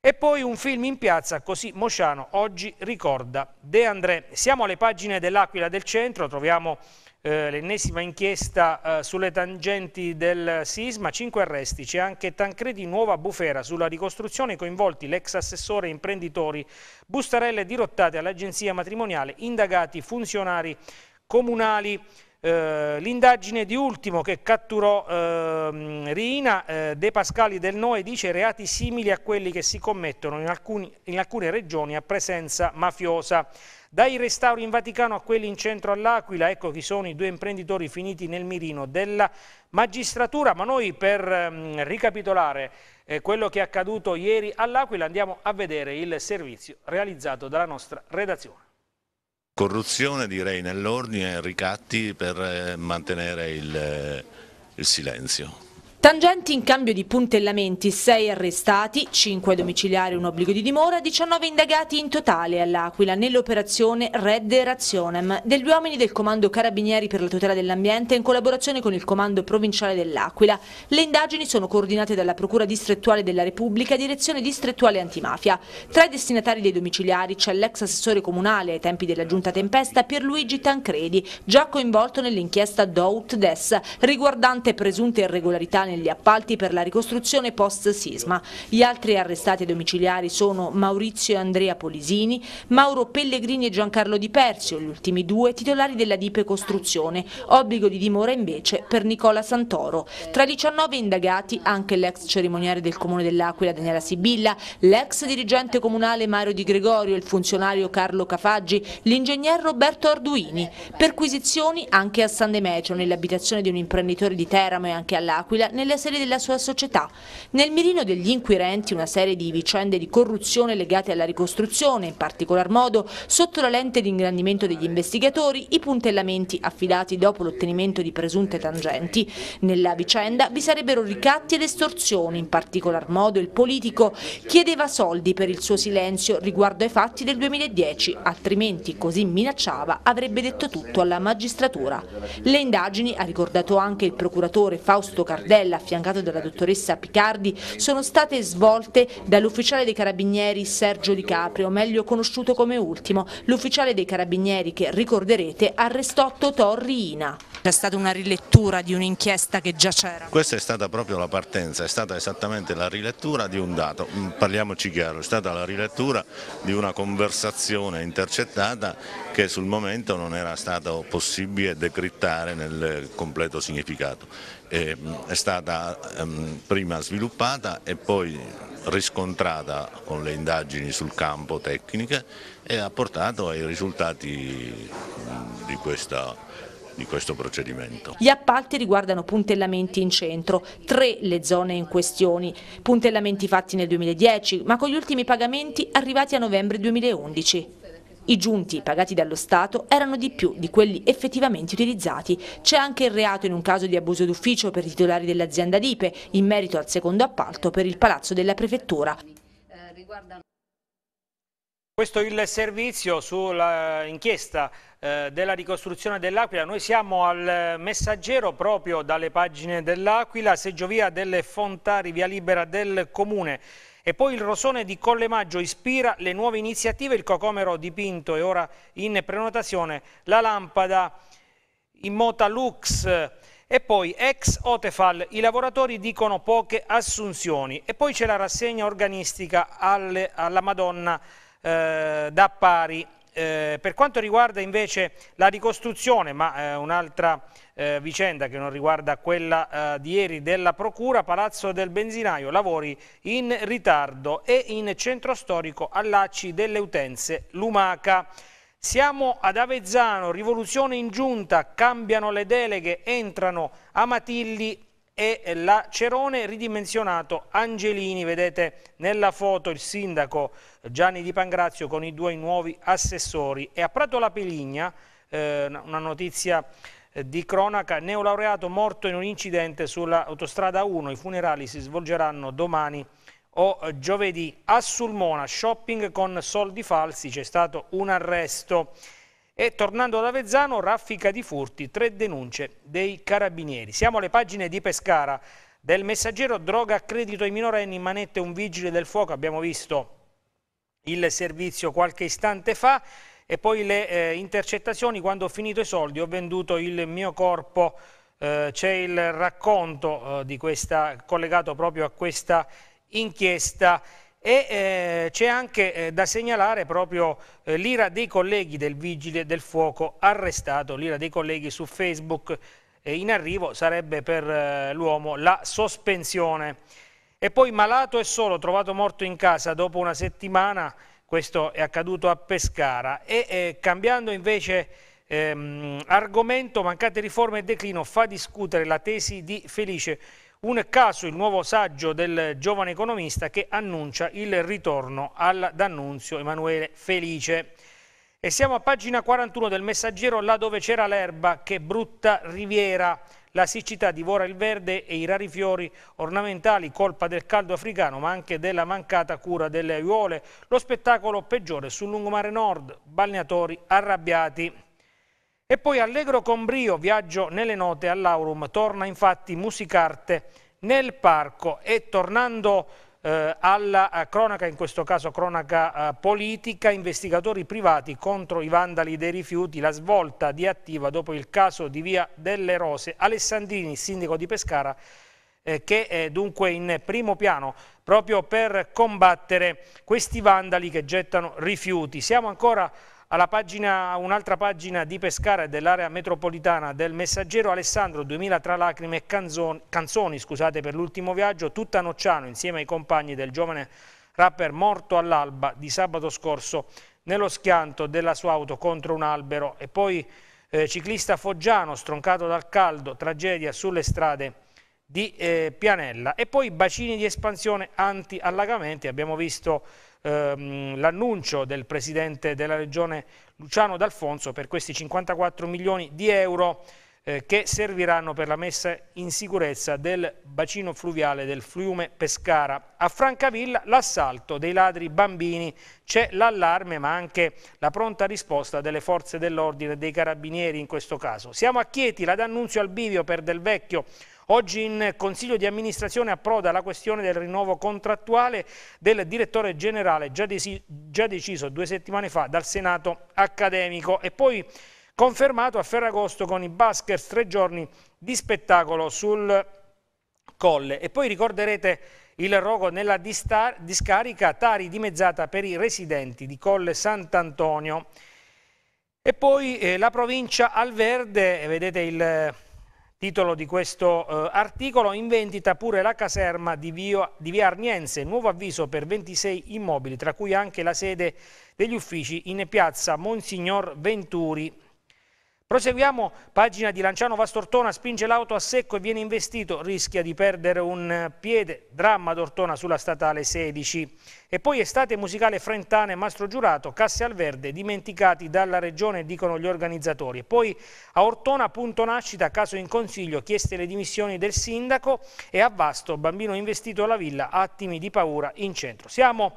E poi un film in piazza, così Mosciano oggi ricorda De André. Siamo alle pagine dell'Aquila del Centro, troviamo eh, l'ennesima inchiesta eh, sulle tangenti del sisma, 5 arresti, c'è anche Tancredi Nuova Bufera sulla ricostruzione, coinvolti l'ex assessore e imprenditori, bustarelle dirottate all'agenzia matrimoniale, indagati funzionari comunali. Eh, l'indagine di ultimo che catturò eh, Rina eh, De Pascali del Noe dice reati simili a quelli che si commettono in, alcuni, in alcune regioni a presenza mafiosa. Dai restauri in Vaticano a quelli in centro all'Aquila, ecco chi sono i due imprenditori finiti nel mirino della magistratura. Ma noi per ehm, ricapitolare eh, quello che è accaduto ieri all'Aquila andiamo a vedere il servizio realizzato dalla nostra redazione. Corruzione direi nell'ordine, ricatti per eh, mantenere il, eh, il silenzio. Tangenti in cambio di puntellamenti, 6 arrestati, 5 domiciliari, e un obbligo di dimora, 19 indagati in totale all'Aquila nell'operazione Red Razionem degli uomini del Comando Carabinieri per la tutela dell'ambiente in collaborazione con il Comando Provinciale dell'Aquila. Le indagini sono coordinate dalla Procura Distrettuale della Repubblica, Direzione Distrettuale Antimafia. Tra i destinatari dei domiciliari c'è l'ex assessore comunale ai tempi della Giunta Tempesta Pierluigi Tancredi, già coinvolto nell'inchiesta Dout Des riguardante presunte irregolarità nel negli appalti per la ricostruzione post-sisma. Gli altri arrestati domiciliari sono Maurizio e Andrea Polisini, Mauro Pellegrini e Giancarlo Di Persio, gli ultimi due titolari della Dipe Costruzione, obbligo di dimora invece per Nicola Santoro. Tra 19 indagati anche l'ex cerimoniere del Comune dell'Aquila Daniela Sibilla, l'ex dirigente comunale Mario Di Gregorio, il funzionario Carlo Cafaggi, l'ingegner Roberto Arduini. Perquisizioni anche a San Demetrio, nell'abitazione di un imprenditore di Teramo e anche all'Aquila, nel nelle sedi della sua società. Nel mirino degli inquirenti una serie di vicende di corruzione legate alla ricostruzione, in particolar modo sotto la lente di ingrandimento degli investigatori i puntellamenti affidati dopo l'ottenimento di presunte tangenti. Nella vicenda vi sarebbero ricatti ed estorsioni, in particolar modo il politico chiedeva soldi per il suo silenzio riguardo ai fatti del 2010, altrimenti così minacciava avrebbe detto tutto alla magistratura. Le indagini, ha ricordato anche il procuratore Fausto Cardella, Martella, affiancato dalla dottoressa Picardi, sono state svolte dall'ufficiale dei carabinieri Sergio Di Caprio, meglio conosciuto come ultimo, l'ufficiale dei carabinieri che, ricorderete, arrestò Totò Riina. C'è stata una rilettura di un'inchiesta che già c'era? Questa è stata proprio la partenza, è stata esattamente la rilettura di un dato, mm, parliamoci chiaro, è stata la rilettura di una conversazione intercettata che sul momento non era stato possibile decrittare nel completo significato. Ehm, è stata ehm, prima sviluppata e poi riscontrata con le indagini sul campo tecniche e ha portato ai risultati di questa di questo procedimento. Gli appalti riguardano puntellamenti in centro, tre le zone in questione, puntellamenti fatti nel 2010 ma con gli ultimi pagamenti arrivati a novembre 2011. I giunti pagati dallo Stato erano di più di quelli effettivamente utilizzati. C'è anche il reato in un caso di abuso d'ufficio per i titolari dell'azienda Dipe in merito al secondo appalto per il Palazzo della Prefettura. Questo è il servizio sull'inchiesta eh, della ricostruzione dell'Aquila. Noi siamo al messaggero proprio dalle pagine dell'Aquila, seggiovia delle Fontari, via libera del Comune. E poi il rosone di Colle Maggio ispira le nuove iniziative, il cocomero dipinto e ora in prenotazione, la lampada in mota Lux e poi ex Otefal, i lavoratori dicono poche assunzioni e poi c'è la rassegna organistica alle, alla Madonna eh, da Pari eh, per quanto riguarda invece la ricostruzione, ma eh, un'altra eh, vicenda che non riguarda quella eh, di ieri della Procura, Palazzo del Benzinaio, lavori in ritardo e in centro storico allacci delle utenze Lumaca. Siamo ad Avezzano, rivoluzione in giunta, cambiano le deleghe, entrano Amatilli e la Cerone ridimensionato Angelini, vedete nella foto il sindaco Gianni Di Pangrazio con i due nuovi assessori e a Prato La Peligna, eh, una notizia eh, di cronaca, neolaureato morto in un incidente sull'autostrada 1, i funerali si svolgeranno domani o eh, giovedì a Sulmona, shopping con soldi falsi, c'è stato un arresto. E tornando ad Avezzano, raffica di furti, tre denunce dei carabinieri. Siamo alle pagine di Pescara del messaggero, droga a credito ai minorenni, manette un vigile del fuoco, abbiamo visto il servizio qualche istante fa e poi le eh, intercettazioni, quando ho finito i soldi ho venduto il mio corpo, eh, c'è il racconto eh, di questa, collegato proprio a questa inchiesta e eh, c'è anche eh, da segnalare proprio eh, l'ira dei colleghi del Vigile del Fuoco arrestato, l'ira dei colleghi su Facebook in arrivo sarebbe per eh, l'uomo la sospensione. E poi malato e solo, trovato morto in casa dopo una settimana, questo è accaduto a Pescara. E eh, cambiando invece ehm, argomento, mancate riforme e declino fa discutere la tesi di Felice un caso, il nuovo saggio del giovane economista che annuncia il ritorno al D'Annunzio Emanuele Felice. E siamo a pagina 41 del Messaggero, là dove c'era l'erba, che brutta riviera. La siccità divora il verde e i rari fiori ornamentali, colpa del caldo africano ma anche della mancata cura delle aiuole. Lo spettacolo peggiore sul lungomare nord, balneatori arrabbiati. E poi allegro con brio viaggio nelle note all'aurum, torna infatti musicarte nel parco e tornando eh, alla eh, cronaca, in questo caso cronaca eh, politica, investigatori privati contro i vandali dei rifiuti, la svolta di attiva dopo il caso di Via delle Rose, Alessandrini, sindaco di Pescara, eh, che è dunque in primo piano proprio per combattere questi vandali che gettano rifiuti. Siamo ancora un'altra pagina di Pescara dell'area metropolitana del Messaggero Alessandro 2000 tra lacrime e canzoni, canzoni scusate, per l'ultimo viaggio tutta Nocciano insieme ai compagni del giovane rapper morto all'alba di sabato scorso nello schianto della sua auto contro un albero e poi eh, ciclista foggiano stroncato dal caldo tragedia sulle strade di eh, Pianella e poi bacini di espansione anti-allagamenti abbiamo visto ehm, l'annuncio del Presidente della Regione Luciano D'Alfonso per questi 54 milioni di euro eh, che serviranno per la messa in sicurezza del bacino fluviale del fiume Pescara. A Francavilla l'assalto dei ladri bambini, c'è l'allarme ma anche la pronta risposta delle forze dell'ordine, e dei carabinieri in questo caso. Siamo a Chieti, la D'Annunzio al bivio per Del Vecchio, Oggi in Consiglio di amministrazione approda la questione del rinnovo contrattuale del direttore generale già, desi, già deciso due settimane fa dal Senato accademico e poi confermato a Ferragosto con i Baskers tre giorni di spettacolo sul colle. E poi ricorderete il rogo nella discarica Tari dimezzata per i residenti di Colle Sant'Antonio. E poi eh, la provincia al verde, eh, vedete il Titolo di questo eh, articolo, in vendita pure la caserma di, Vio, di Via Arniense, nuovo avviso per 26 immobili, tra cui anche la sede degli uffici in piazza Monsignor Venturi Proseguiamo, pagina di Lanciano Vastortona, spinge l'auto a secco e viene investito, rischia di perdere un piede, dramma d'Ortona sulla statale 16. E poi estate musicale Frentane, Mastro Giurato, Casse al Verde, dimenticati dalla regione, dicono gli organizzatori. E poi a Ortona, punto nascita, caso in consiglio, chieste le dimissioni del sindaco e a Vasto, bambino investito alla villa, attimi di paura in centro. Siamo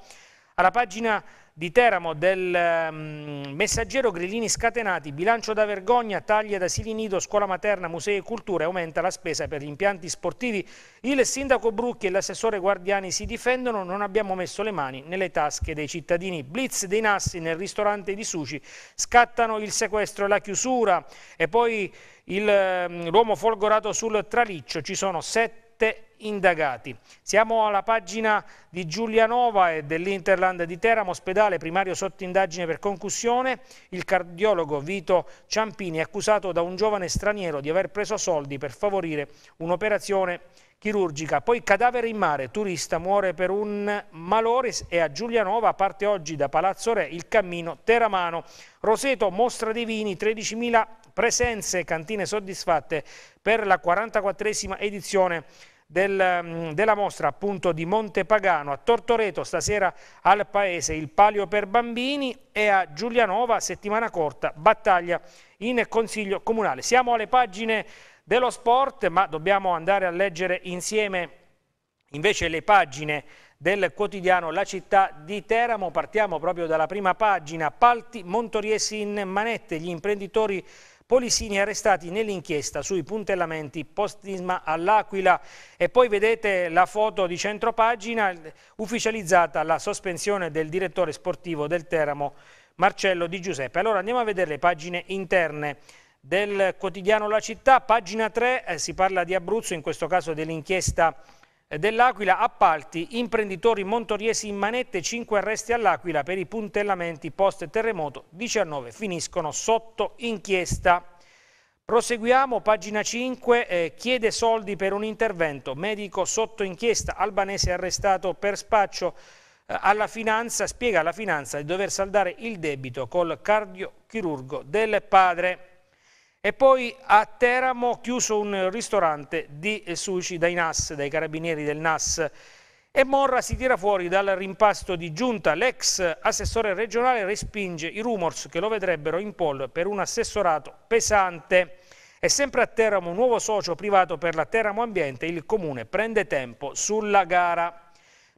alla pagina di Teramo del um, messaggero Grillini scatenati, bilancio da vergogna, taglia da asili nido, scuola materna, musei e cultura, aumenta la spesa per gli impianti sportivi. Il sindaco Brucchi e l'assessore Guardiani si difendono, non abbiamo messo le mani nelle tasche dei cittadini. Blitz dei Nassi nel ristorante di Suci, scattano il sequestro e la chiusura e poi mm, l'uomo folgorato sul traliccio, ci sono sette sette indagati. Siamo alla pagina di Giulianova e dell'Interland di Teramo, ospedale primario sotto indagine per concussione. Il cardiologo Vito Ciampini è accusato da un giovane straniero di aver preso soldi per favorire un'operazione chirurgica. Poi cadavere in mare, turista muore per un malore e a Giulianova parte oggi da Palazzo Re il cammino teramano. Roseto mostra dei vini, 13.000 presenze e cantine soddisfatte per la 44esima edizione del, mm, della mostra appunto di Montepagano a Tortoreto stasera al Paese il Palio per Bambini e a Giulianova settimana corta battaglia in Consiglio Comunale. Siamo alle pagine dello sport ma dobbiamo andare a leggere insieme invece le pagine del quotidiano La città di Teramo. Partiamo proprio dalla prima pagina. Palti Montoriesi in manette, gli imprenditori Polisini arrestati nell'inchiesta sui puntellamenti post-isma all'Aquila e poi vedete la foto di centropagina ufficializzata la sospensione del direttore sportivo del Teramo Marcello Di Giuseppe. Allora andiamo a vedere le pagine interne del quotidiano La Città, pagina 3 eh, si parla di Abruzzo, in questo caso dell'inchiesta eh, dell'Aquila, appalti, imprenditori montoriesi in manette, 5 arresti all'Aquila per i puntellamenti post terremoto, 19 finiscono sotto inchiesta. Proseguiamo, pagina 5, eh, chiede soldi per un intervento, medico sotto inchiesta, albanese arrestato per spaccio eh, alla finanza, spiega alla finanza di dover saldare il debito col cardiochirurgo del padre. E poi a Teramo chiuso un ristorante di sushi dai NAS, dai carabinieri del NAS. E Morra si tira fuori dal rimpasto di giunta. L'ex assessore regionale respinge i rumors che lo vedrebbero in poll per un assessorato pesante. E sempre a Teramo un nuovo socio privato per la Teramo Ambiente, il comune prende tempo sulla gara.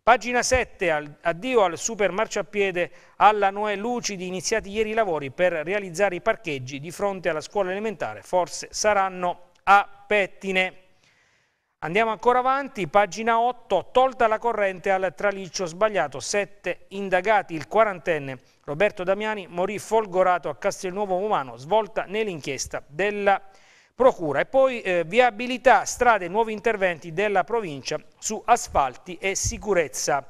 Pagina 7, addio al super marciapiede alla Noè Lucidi, iniziati ieri i lavori per realizzare i parcheggi di fronte alla scuola elementare, forse saranno a pettine. Andiamo ancora avanti, pagina 8, tolta la corrente al traliccio sbagliato, 7 indagati, il quarantenne Roberto Damiani morì folgorato a Castelnuovo Umano, svolta nell'inchiesta della Repubblica procura e poi eh, viabilità, strade, nuovi interventi della provincia su asfalti e sicurezza.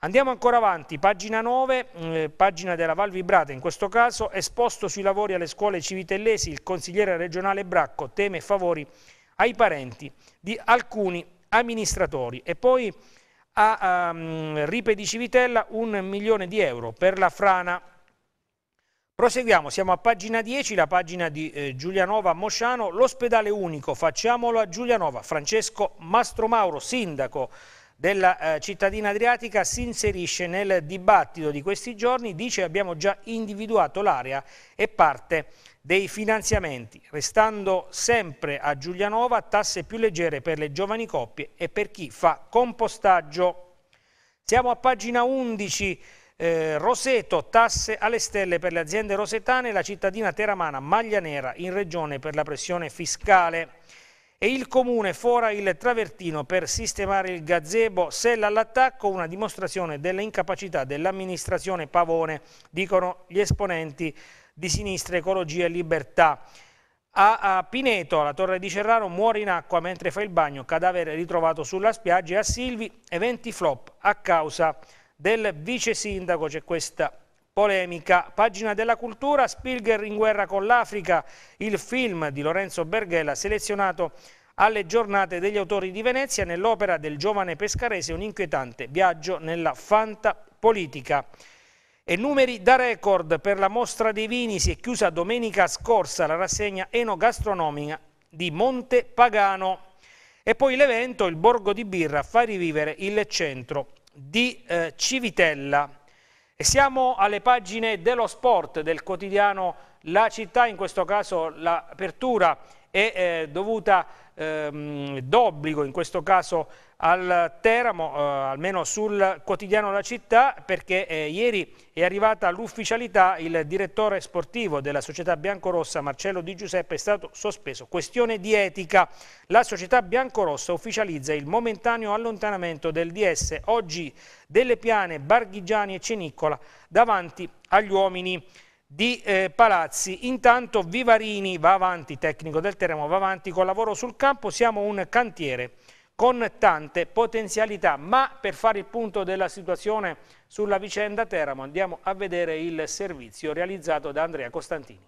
Andiamo ancora avanti, pagina 9, mm, eh, pagina della Val Vibrata in questo caso, esposto sui lavori alle scuole civitellesi, il consigliere regionale Bracco teme favori ai parenti di alcuni amministratori e poi a, a um, ehm, Ripe di Civitella un milione di euro per la frana Proseguiamo, siamo a pagina 10, la pagina di eh, Giulianova Mosciano, l'ospedale unico, facciamolo a Giulianova. Francesco Mastromauro, sindaco della eh, cittadina adriatica, si inserisce nel dibattito di questi giorni, dice abbiamo già individuato l'area e parte dei finanziamenti, restando sempre a Giulianova tasse più leggere per le giovani coppie e per chi fa compostaggio. Siamo a pagina 11. Eh, Roseto, tasse alle stelle per le aziende rosetane, la cittadina teramana maglia nera in regione per la pressione fiscale e il comune fora il travertino per sistemare il gazebo, sella all'attacco, una dimostrazione dell'incapacità dell'amministrazione Pavone, dicono gli esponenti di Sinistra Ecologia e Libertà. A, Pineto, alla torre di Cerraro, muore in acqua mentre fa il bagno, cadavere ritrovato sulla spiaggia e a Silvi, eventi flop a causa di del vice sindaco, c'è questa polemica. Pagina della cultura, Spilger in guerra con l'Africa, il film di Lorenzo Berghella selezionato alle giornate degli autori di Venezia nell'opera del giovane pescarese un inquietante viaggio nella politica. E numeri da record per la mostra dei vini si è chiusa domenica scorsa la rassegna enogastronomica di Monte Pagano. E poi l'evento, il Borgo di Birra, fa rivivere il centro di eh, Civitella e siamo alle pagine dello sport del quotidiano La Città, in questo caso l'apertura è eh, dovuta ehm, d'obbligo, in questo caso al Teramo, eh, almeno sul quotidiano La Città, perché eh, ieri è arrivata l'ufficialità, il direttore sportivo della società biancorossa Marcello Di Giuseppe è stato sospeso. Questione di etica. La società biancorossa ufficializza il momentaneo allontanamento del DS oggi delle piane Barghigiani e Cenicola davanti agli uomini di eh, Palazzi. Intanto Vivarini va avanti, tecnico del Teramo, va avanti col lavoro sul campo, siamo un cantiere con tante potenzialità, ma per fare il punto della situazione sulla vicenda Teramo andiamo a vedere il servizio realizzato da Andrea Costantini.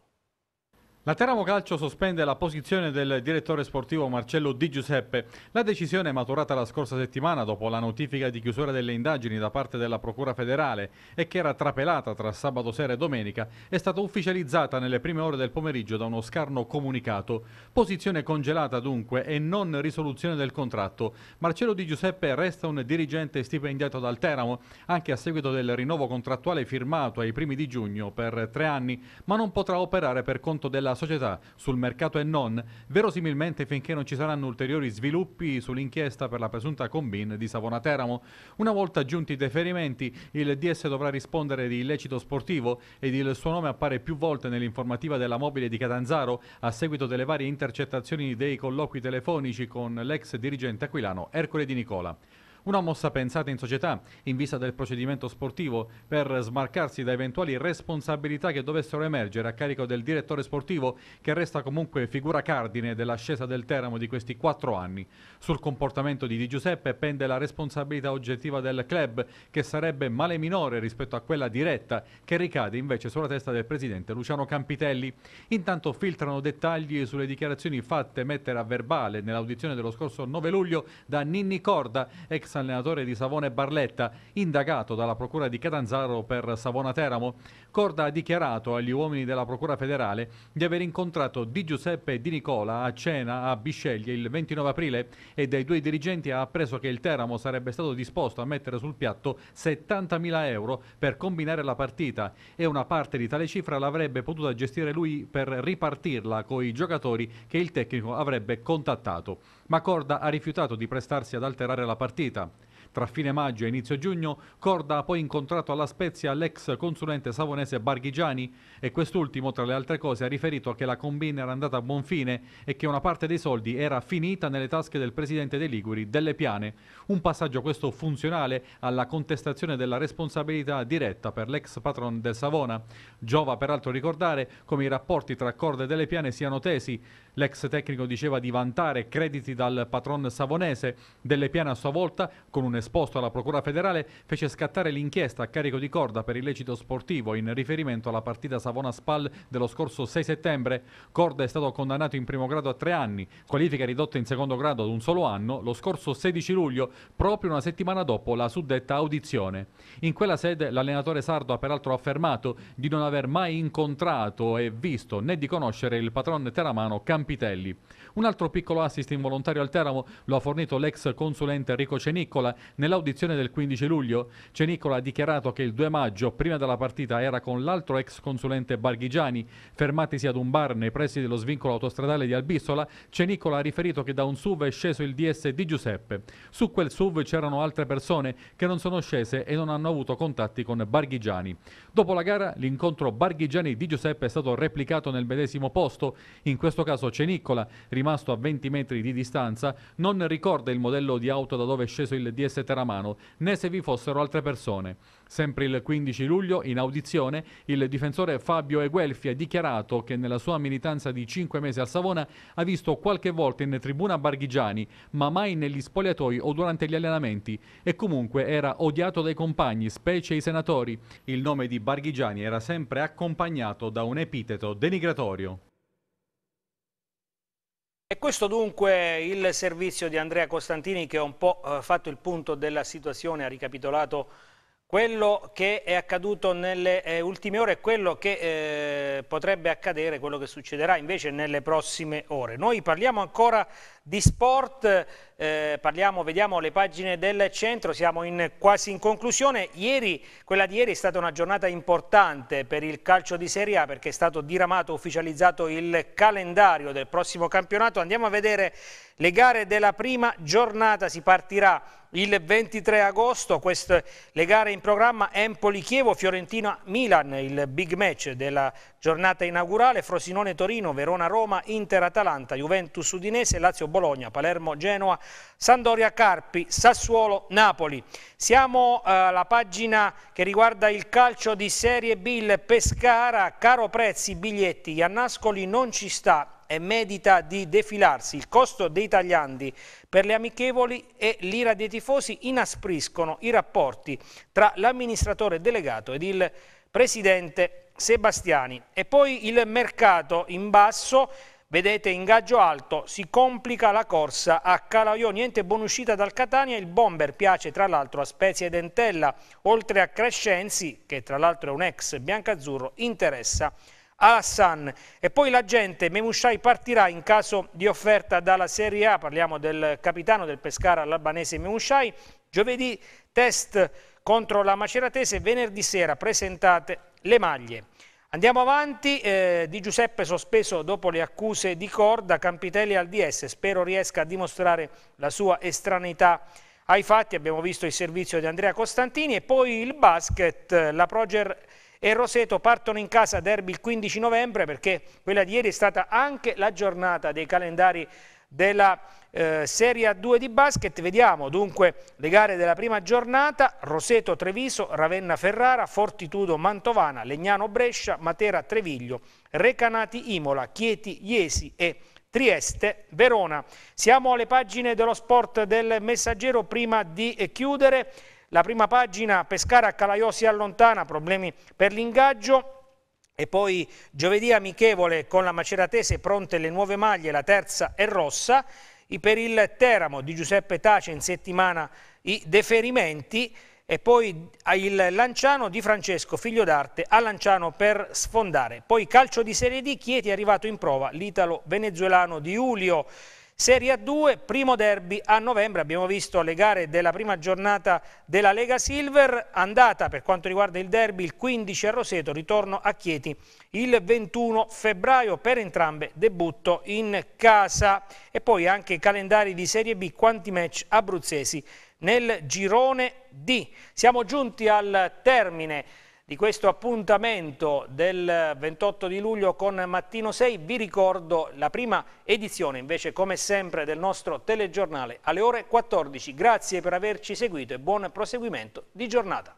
La Teramo Calcio sospende la posizione del direttore sportivo Marcello Di Giuseppe. La decisione maturata la scorsa settimana dopo la notifica di chiusura delle indagini da parte della Procura federale e che era trapelata tra sabato sera e domenica è stata ufficializzata nelle prime ore del pomeriggio da uno scarno comunicato. Posizione congelata dunque e non risoluzione del contratto. Marcello Di Giuseppe resta un dirigente stipendiato dal Teramo anche a seguito del rinnovo contrattuale firmato ai primi di giugno per tre anni ma non potrà operare per conto della società sul mercato e non, verosimilmente finché non ci saranno ulteriori sviluppi sull'inchiesta per la presunta combin di Savona Teramo. Una volta giunti i deferimenti, il DS dovrà rispondere di illecito sportivo ed il suo nome appare più volte nell'informativa della mobile di Catanzaro a seguito delle varie intercettazioni dei colloqui telefonici con l'ex dirigente aquilano Ercole Di Nicola. Una mossa pensata in società, in vista del procedimento sportivo, per smarcarsi da eventuali responsabilità che dovessero emergere a carico del direttore sportivo, che resta comunque figura cardine dell'ascesa del Teramo di questi quattro anni. Sul comportamento di Di Giuseppe pende la responsabilità oggettiva del club, che sarebbe male minore rispetto a quella diretta, che ricade invece sulla testa del presidente Luciano Campitelli. Intanto filtrano dettagli sulle dichiarazioni fatte mettere a verbale nell'audizione dello scorso 9 luglio da Ninni Corda, ex allenatore di Savone Barletta, indagato dalla Procura di Catanzaro per Savona Teramo. Corda ha dichiarato agli uomini della Procura federale di aver incontrato Di Giuseppe e Di Nicola a cena a Bisceglie il 29 aprile e dai due dirigenti ha appreso che il Teramo sarebbe stato disposto a mettere sul piatto 70.000 euro per combinare la partita e una parte di tale cifra l'avrebbe potuta gestire lui per ripartirla con i giocatori che il tecnico avrebbe contattato ma Corda ha rifiutato di prestarsi ad alterare la partita. Tra fine maggio e inizio giugno, Corda ha poi incontrato alla Spezia l'ex consulente savonese Barghigiani e quest'ultimo, tra le altre cose, ha riferito che la combina era andata a buon fine e che una parte dei soldi era finita nelle tasche del presidente dei Liguri, Delle Piane. Un passaggio questo funzionale alla contestazione della responsabilità diretta per l'ex patron del Savona. Giova peraltro ricordare come i rapporti tra Corda e Delle Piane siano tesi. L'ex tecnico diceva di vantare crediti dal patron savonese. Delle Piane a sua volta, con un esposto alla Procura federale, fece scattare l'inchiesta a carico di Corda per illecito sportivo in riferimento alla partita Savona-Spal dello scorso 6 settembre. Corda è stato condannato in primo grado a tre anni, qualifica ridotta in secondo grado ad un solo anno, lo scorso 16 luglio, proprio una settimana dopo la suddetta audizione. In quella sede l'allenatore sardo ha peraltro affermato di non aver mai incontrato e visto né di conoscere il patron teramano campione Campitelli. Un altro piccolo assist involontario al Teramo lo ha fornito l'ex consulente Enrico Cenicola nell'audizione del 15 luglio. Cenicola ha dichiarato che il 2 maggio, prima della partita, era con l'altro ex consulente Barghigiani. Fermatisi ad un bar nei pressi dello svincolo autostradale di Albissola, Cenicola ha riferito che da un SUV è sceso il DS di Giuseppe. Su quel SUV c'erano altre persone che non sono scese e non hanno avuto contatti con Barghigiani. Dopo la gara, l'incontro Barghigiani di Giuseppe è stato replicato nel medesimo posto. In questo caso Cenicola rimane rimasto a 20 metri di distanza, non ricorda il modello di auto da dove è sceso il DS Teramano, né se vi fossero altre persone. Sempre il 15 luglio, in audizione, il difensore Fabio Eguelfi ha dichiarato che nella sua militanza di 5 mesi al Savona ha visto qualche volta in tribuna Barghigiani, ma mai negli spogliatoi o durante gli allenamenti, e comunque era odiato dai compagni, specie i senatori. Il nome di Barghigiani era sempre accompagnato da un epiteto denigratorio. E questo dunque il servizio di Andrea Costantini che ha un po' eh, fatto il punto della situazione, ha ricapitolato quello che è accaduto nelle eh, ultime ore e quello che eh, potrebbe accadere, quello che succederà invece nelle prossime ore. Noi parliamo ancora di sport, eh, parliamo, vediamo le pagine del centro, siamo in, quasi in conclusione. Ieri, quella di ieri è stata una giornata importante per il calcio di Serie A perché è stato diramato, ufficializzato il calendario del prossimo campionato. Andiamo a vedere le gare della prima giornata, si partirà il 23 agosto, queste, le gare in programma Empoli-Chievo, Fiorentina-Milan, il big match della giornata inaugurale, Frosinone-Torino, Verona-Roma, Inter-Atalanta, Juventus-Udinese, Lazio-Bologna, Bologna, Palermo, Genoa, Sandoria, Carpi, Sassuolo, Napoli. Siamo eh, alla pagina che riguarda il calcio di Serie B, il Pescara, caro prezzi, biglietti, Iannascoli non ci sta e medita di defilarsi. Il costo dei tagliandi per le amichevoli e l'ira dei tifosi inaspriscono i rapporti tra l'amministratore delegato ed il presidente Sebastiani. E poi il mercato in basso Vedete ingaggio alto, si complica la corsa a Calaio, niente buona uscita dal Catania, il bomber piace tra l'altro a Spezia e Dentella, oltre a Crescenzi, che tra l'altro è un ex biancazzurro, interessa Alassan. E poi la gente, Memushai partirà in caso di offerta dalla Serie A, parliamo del capitano del Pescara, l'albanese Memushai, giovedì test contro la Maceratese, venerdì sera presentate le maglie. Andiamo avanti, eh, Di Giuseppe sospeso dopo le accuse di corda, Campitelli al DS, spero riesca a dimostrare la sua estraneità ai fatti, abbiamo visto il servizio di Andrea Costantini e poi il basket, la Proger e Roseto partono in casa derby il 15 novembre perché quella di ieri è stata anche la giornata dei calendari della eh, Serie A2 di basket, vediamo dunque le gare della prima giornata, Roseto Treviso, Ravenna Ferrara, Fortitudo Mantovana, Legnano Brescia, Matera Treviglio, Recanati Imola, Chieti Iesi e Trieste, Verona. Siamo alle pagine dello sport del messaggero prima di chiudere. La prima pagina Pescara Calaiò si allontana, problemi per l'ingaggio. E poi giovedì amichevole con la Maceratese, pronte le nuove maglie, la terza è rossa per il Teramo di Giuseppe Tace in settimana i deferimenti e poi il Lanciano di Francesco, figlio d'arte, a Lanciano per sfondare. Poi calcio di Serie D, Chieti è arrivato in prova l'italo-venezuelano di Julio. Serie A2, primo derby a novembre, abbiamo visto le gare della prima giornata della Lega Silver, andata per quanto riguarda il derby il 15 a Roseto, ritorno a Chieti il 21 febbraio, per entrambe debutto in casa e poi anche i calendari di Serie B, quanti match abruzzesi nel girone D. Siamo giunti al termine di questo appuntamento del 28 di luglio con Mattino 6. Vi ricordo la prima edizione invece come sempre del nostro telegiornale alle ore 14. Grazie per averci seguito e buon proseguimento di giornata.